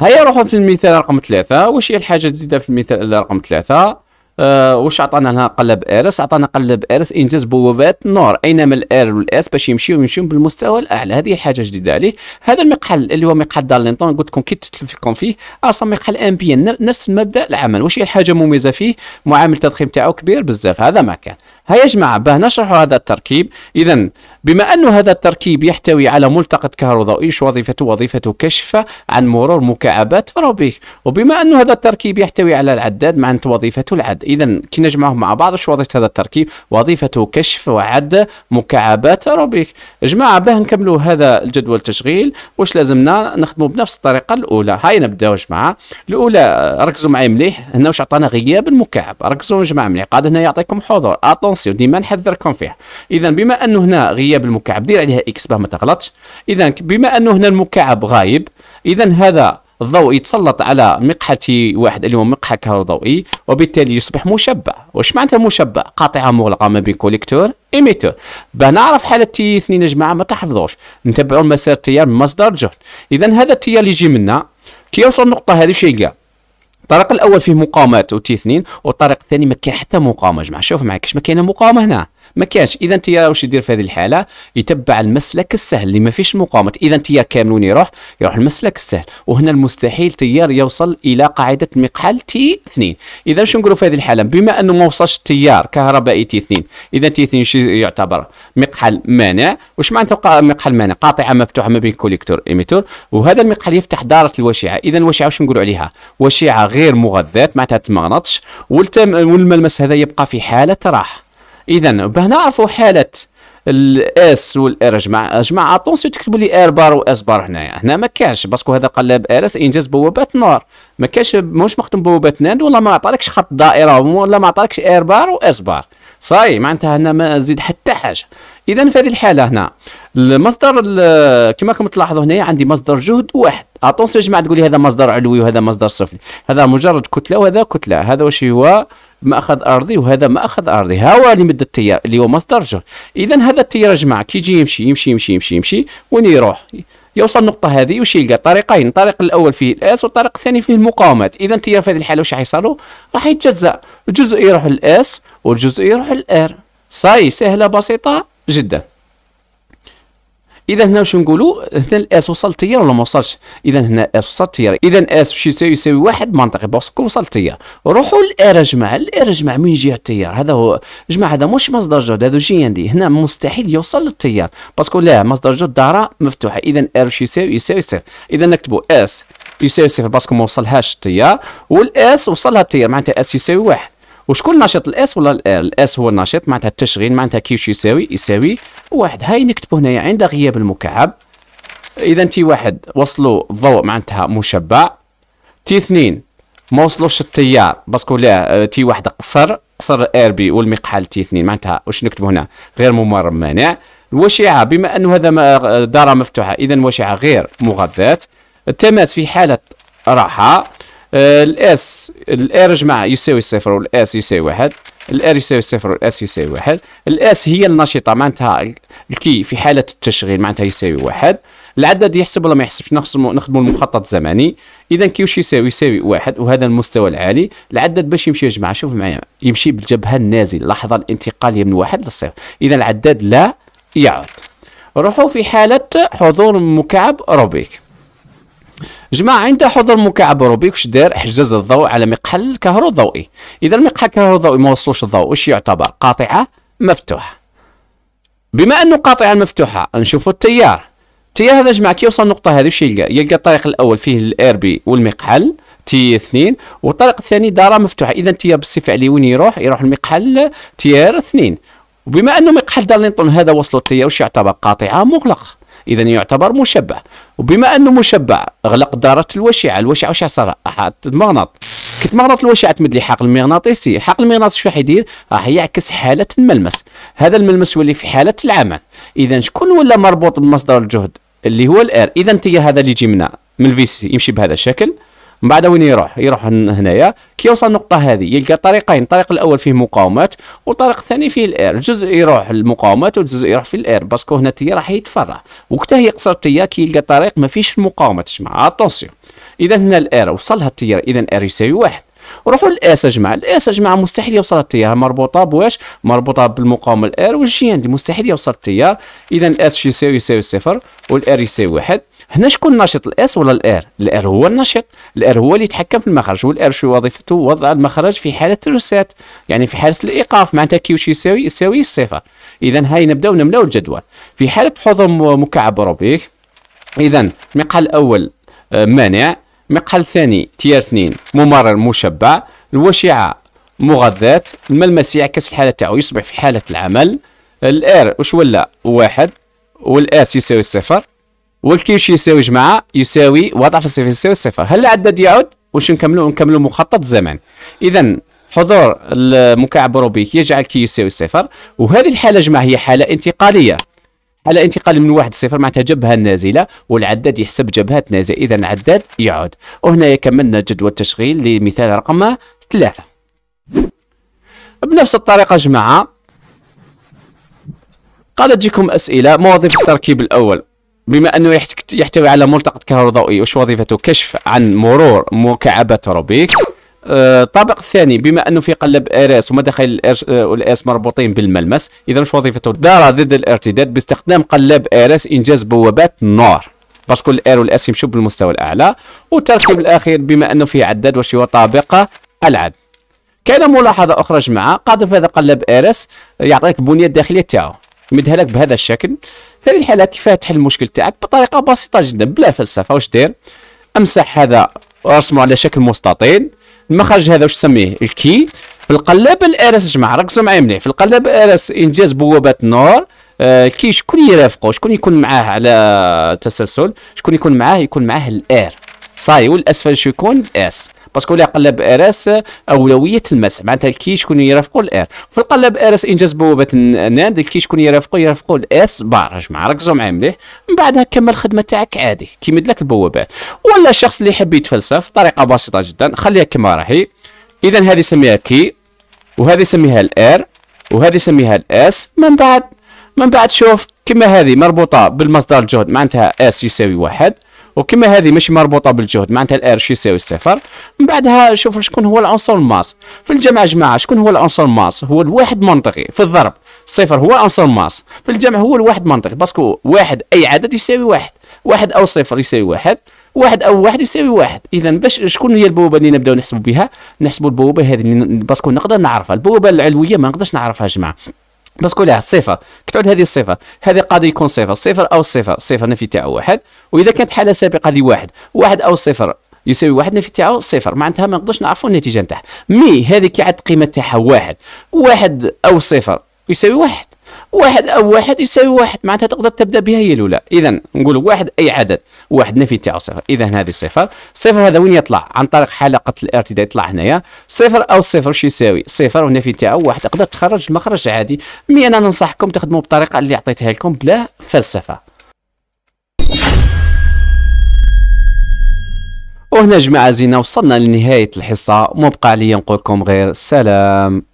هيا نروحو في المثال رقم ثلاثة واش هي الحاجة تزيدها في المثال رقم ثلاثة آه واش عطانا هنا قلب ارس عطانا قلب ارس انجاز بوابات نور اينما الار والاس باش يمشيو يمشيو بالمستوى الاعلى هذه حاجه جديده عليه هذا المقحل اللي هو مقحل دارلينتون قلت لكم كي تتفكرون فيه اصلا آه، مقحل ام بي نفس مبدا العمل واش هي الحاجه مميزه فيه معامل التضخيم تاعو كبير بزاف هذا ما كان هيا جماعة باه نشرح هذا التركيب إذا بما أن هذا التركيب يحتوي على ملتقط كهربائي وظيفته وظيفته كشف عن مرور مكعبات فروبيك وبما أن هذا التركيب يحتوي على العداد معناته وظيفته العد إذا كي نجمعهم مع بعض ايش وظيفة هذا التركيب وظيفته كشف وعد مكعبات روبيك جماعة باه نكملوا هذا الجدول التشغيل واش لازمنا نخدموا بنفس الطريقة الأولى هاي نبداو جماعة الأولى ركزوا معي مليح هنا واش عطانا غياب المكعب ركزوا جماعة مليح قاعد هنا يعطيكم حضور اتونسيون ديما نحذركم فيها اذا بما انه هنا غياب المكعب دير عليها اكس باه ما تغلطش اذا بما انه هنا المكعب غايب اذا هذا الضوء يتسلط على مقحة واحد اللي هو مقحة كهرضوئي وبالتالي يصبح مشبع واش معناتها مشبع قاطعة مغلقة ما بين كوليكتور ايميتور باه نعرف حالة تي اثنين يا جماعة ما تحفظوش نتبعوا المسار التيار من مصدر جهد اذا هذا التيار اللي يجي منا كي يوصل النقطة هذه شي يلقى الطريق الاول فيه مقاومات او تي 2 والطريق الثاني ما كاين حتى مقاومه جماعه شوف معايا كاش ما كاينه مقاومه هنا ما كانش اذا انت واش يدير في هذه الحاله يتبع المسلك السهل اللي ما فيش مقاومه اذا التيار كامل وين يروح يروح المسلك السهل وهنا المستحيل تيار يوصل الى قاعده مقحل تي 2 اذا واش نقولوا في هذه الحاله بما انه ما وصلش التيار كهربائي تي 2 اذا تي 2 يعتبر مقحل مانع واش معناته مقحل مانع قاطعه مفتوحه ما بين كوليكتور ايميتور وهذا المقحل يفتح داره الوشيعه اذا الوشيعه واش نقولوا عليها وشيعه غير مغذات معناتها تمغنطش والملمس هذا يبقى في حاله راحه اذا باه نعرفوا حاله الاس والار جماعه جماعه اتونسيو تكتبوا لي ار بار واس بار هنايا هنا ما كانش باسكو هذا قلب ار اس انجاز بوابات نار ما كانش موش مخدوم بوابات ناند ولا ما عطالكش خط دائره ولا ما عطالكش ار بار واس بار صاي معناتها هنا ما زيد حتى حاجه اذا في هذه الحاله هنا المصدر كما راكم تلاحظوا هنايا عندي مصدر جهد واحد اتونسيو يا جماعه تقول لي هذا مصدر علوي وهذا مصدر سفلي هذا مجرد كتله وهذا كتله هذا واش هو مأخذ أرضي وهذا مأخذ أرضي ها هو اللي مد التيار اللي هو مصدر جهد إذا هذا التيار جماعة يجي يمشي يمشي يمشي يمشي يمشي وين يروح يوصل النقطة هذه وش يلقى طريقين الطريق الأول فيه الأس والطريق الثاني فيه المقاومات إذا التيار في هذه الحالة واش حيصيروا راح يتجزأ جزء يروح للأس والجزء يروح للآر صاي سهلة بسيطة جدا اذا هنا واش نقولوا هنا الاس وصل للتيار ولا ما وصلش اذا هنا اس وصل للتيار اذا اس واش يساوي يساوي واحد منطقي باسكو وصل للتيار روحوا للار جماعه الار جماعه من جهه التيار هذا هو جماعه هذا مش مصدر جهد هذا جي ان دي هنا مستحيل يوصل للتيار باسكو لا مصدر جهد دارة مفتوحه اذا ار واش يساوي يساوي صفر اذا نكتبوا اس يساوي صفر باسكو ما وصلهاش التيار والاس وصلها التيار معناتها اس يساوي واحد وشكون ناشط الاس ولا الار الاس هو النشيط معناتها التشغيل معناتها كيش يساوي يساوي واحد هاي نكتبو هنايا عند غياب المكعب اذا تي واحد وصلوا الضوء معناتها مشبع تي اثنين ما وصلوش التيار باسكو لا آه، تي واحد قصر قصر ار بي والمقحل تي اثنين معناتها واش نكتبو هنا غير ممر مانع الوشعه بما انه هذا آه، داره مفتوحه اذا وشعه غير مغذات التماس في حاله راحه آه، الاس الار جماعه يساوي صفر والاس يساوي واحد الار يساوي صفر والاس يساوي واحد الاس هي النشطه معناتها الكي في حاله التشغيل معناتها يساوي واحد العدد يحسب ولا ما يحسبش نخدمو المخطط الزمني اذا كي واش يساوي يساوي واحد وهذا المستوى العالي العدد باش يمشي يا جماعه شوف معايا يمشي بالجبهه النازله اللحظه الانتقاليه من واحد للصفر اذا العداد لا يعود روحوا في حاله حضور مكعب روبيك جماعة عند حضور مكعب روبيك واش دار حجز الضوء على مقحل الضوئي إذا المقحل الضوئي ما وصلوش الضوء واش يعتبر قاطعة مفتوحة بما أنه قاطعة مفتوحة نشوفوا التيار التيار هذا جماعة كي يوصل النقطة هذه واش يلقى يلقى الطريق الأول فيه بي والمقحل تي اثنين والطريق الثاني دارة مفتوحة إذا التيار بالصفة عليه وين يروح يروح المقحل تيار اثنين وبما أنه مقحل دارلينطون هذا وصلوا التيار واش يعتبر قاطعة مغلقة اذا يعتبر مشبع وبما انه مشبع اغلق دارة الوشعه الوشعه واش صار حاط المغناط كتمغناط الوشعه تمد لي حقل مغناطيسي حقل المغناطيسي إيه شو راح يدير راح يعكس حاله الملمس هذا الملمس يولي في حاله العمل اذا شكون ولا مربوط بمصدر الجهد اللي هو الار اذا التيار هذا اللي يجي من الفي سي يمشي بهذا الشكل من بعد وين يروح يروح هنايا كي يوصل النقطه هذه يلقى طريقين الطريق الاول فيه مقاومات والطريق الثاني فيه الاير جزء يروح المقاومات وجزء يروح في الاير باسكو هنا تي راح يتفرع وقتها يقصر تي كي يلقى طريق ما فيش المقاومه تجمع اتونسيون اذا هنا الاير وصلها التيار اذا اير يساوي واحد روحوا للاس جماعه الاس جماعه مستحيل يوصل التيار مربوطه بواش مربوطه بالمقاومه الار والجي عندي مستحيل يوصل التيار اذا الاس يساوي يساوي صفر والار يساوي واحد هنا شكون ناشط الاس ولا الار الار هو الناشط الار هو اللي يتحكم في المخرج والار شو وظيفته وضع المخرج في حاله الرسات يعني في حاله الايقاف معناتها كيو يساوي يساوي الصفر اذا هاي نبداو نملاو الجدول في حاله حضم مكعب روبيك اذا المقال الاول آه، مانع مقحل ثاني تيار اثنين ممرر مشبع الوشعة مغذات الملمس يعكس الحالة تاعو يصبح في حالة العمل الار واش ولا واحد والاس يساوي صفر والكيوش يساوي جماعة يساوي وضع في الصفر يساوي صفر هل العدد يعود واش نكملو نكملو مخطط زمن اذا حضور المكعب الروبيك يجعل كي يساوي صفر وهذه الحالة جماعة هي حالة انتقالية على انتقال من واحد صفر معناتها جبهه نازله والعداد يحسب جبهه نازله اذا العداد يعود وهنا كملنا جدول التشغيل لمثال رقم ثلاثة بنفس الطريقة جماعة قد تجيكم أسئلة ما وظيفة التركيب الأول بما أنه يحتوي على ملتقط كهربائي وش وظيفته كشف عن مرور مكعبات روبيك الطابق آه، الثاني بما انه في قلب ايريس ومداخل الاس آه، مربوطين بالملمس اذا مش وظيفته دار ضد الارتداد باستخدام قلاب ايريس انجاز بوابات نار باسكو الار والاس يمشوا بالمستوى الاعلى والتركيب الاخير بما انه فيه عداد وش هو طابقه العد كاينه ملاحظه اخرى جماعه قاضي هذا قلب ايريس آه، يعطيك البنيه الداخليه تاعو يمدها لك بهذا الشكل في هذه الحاله كيف تحل المشكل تاعك بطريقه بسيطه جدا بلا فلسفه واش دير امسح هذا رسمه على شكل مستطيل المخرج هذا واش نسميه الكي في القلاب الارس جمع ركزوا معايا مليح في القلاب الارس انجاز بوابات نور آه شكون يرافقه شكون يكون معاه على تسلسل شكون يكون معاه يكون معاه الار صاي والاسفل شو يكون الاس باسكو الا قلب ار اس اولويه المسح معناتها الكي شكون يرافقوا الار في القلب ار اس انجاز بوابه الناند الكي شكون يرافقوا يرافقوا الاس بار جمع ركزوا معايا مليح من بعدها كمل الخدمه تاعك عادي كيمد لك البوابات ولا الشخص اللي يحب يتفلسف طريقه بسيطه جدا خليها كما راهي اذا هذه سميها كي وهذه سميها الار وهذه سميها الاس من بعد من بعد شوف كما هذه مربوطه بالمصدر الجهد معناتها اس يساوي واحد وكما هذه مش مربوطه بالجهد معناتها الار يساوي الصفر من بعدها شوف شكون هو العنصر الماس في الجمع جماعه شكون هو العنصر الماس هو الواحد منطقي في الضرب صفر هو العنصر الماس في الجمع هو الواحد منطقي باسكو واحد اي عدد يساوي واحد واحد او صفر يساوي واحد واحد او واحد يساوي واحد اذا باش شكون هي البوابه اللي نبداو نحسبوا بها نحسبوا البوابه هذه باسكو نقدر نعرفها البوابه العلويه ما نقدرش نعرفها جماعه باسكو لها صفر كتعود هذه الصفر هذا قادر يكون صفر صفر او صفر صفر نفي تاعو واحد واذا كانت حاله سابقه هذه واحد واحد او صفر يساوي واحد نفي تاعو صفر معناتها ما نقدرش نعرفوا النتيجه نتاعها مي هذه كي عاد القيمه تاعها واحد واحد او صفر يساوي واحد واحد او واحد يساوي واحد معناتها تقدر تبدا بها هي الاولى اذا نقول واحد اي عدد واحد نفي تاعه صفر اذا هذه صفر صفر هذا وين يطلع عن طريق حلقه الارتداد يطلع هنايا صفر او صفر شو يساوي صفر ونفي تاعه واحد تقدر تخرج المخرج عادي مي انا ننصحكم تخدموا بالطريقه اللي عطيتها لكم بلا فلسفه وهنا جماعة زينا وصلنا لنهاية الحصة مبقى لي نقولكم غير سلام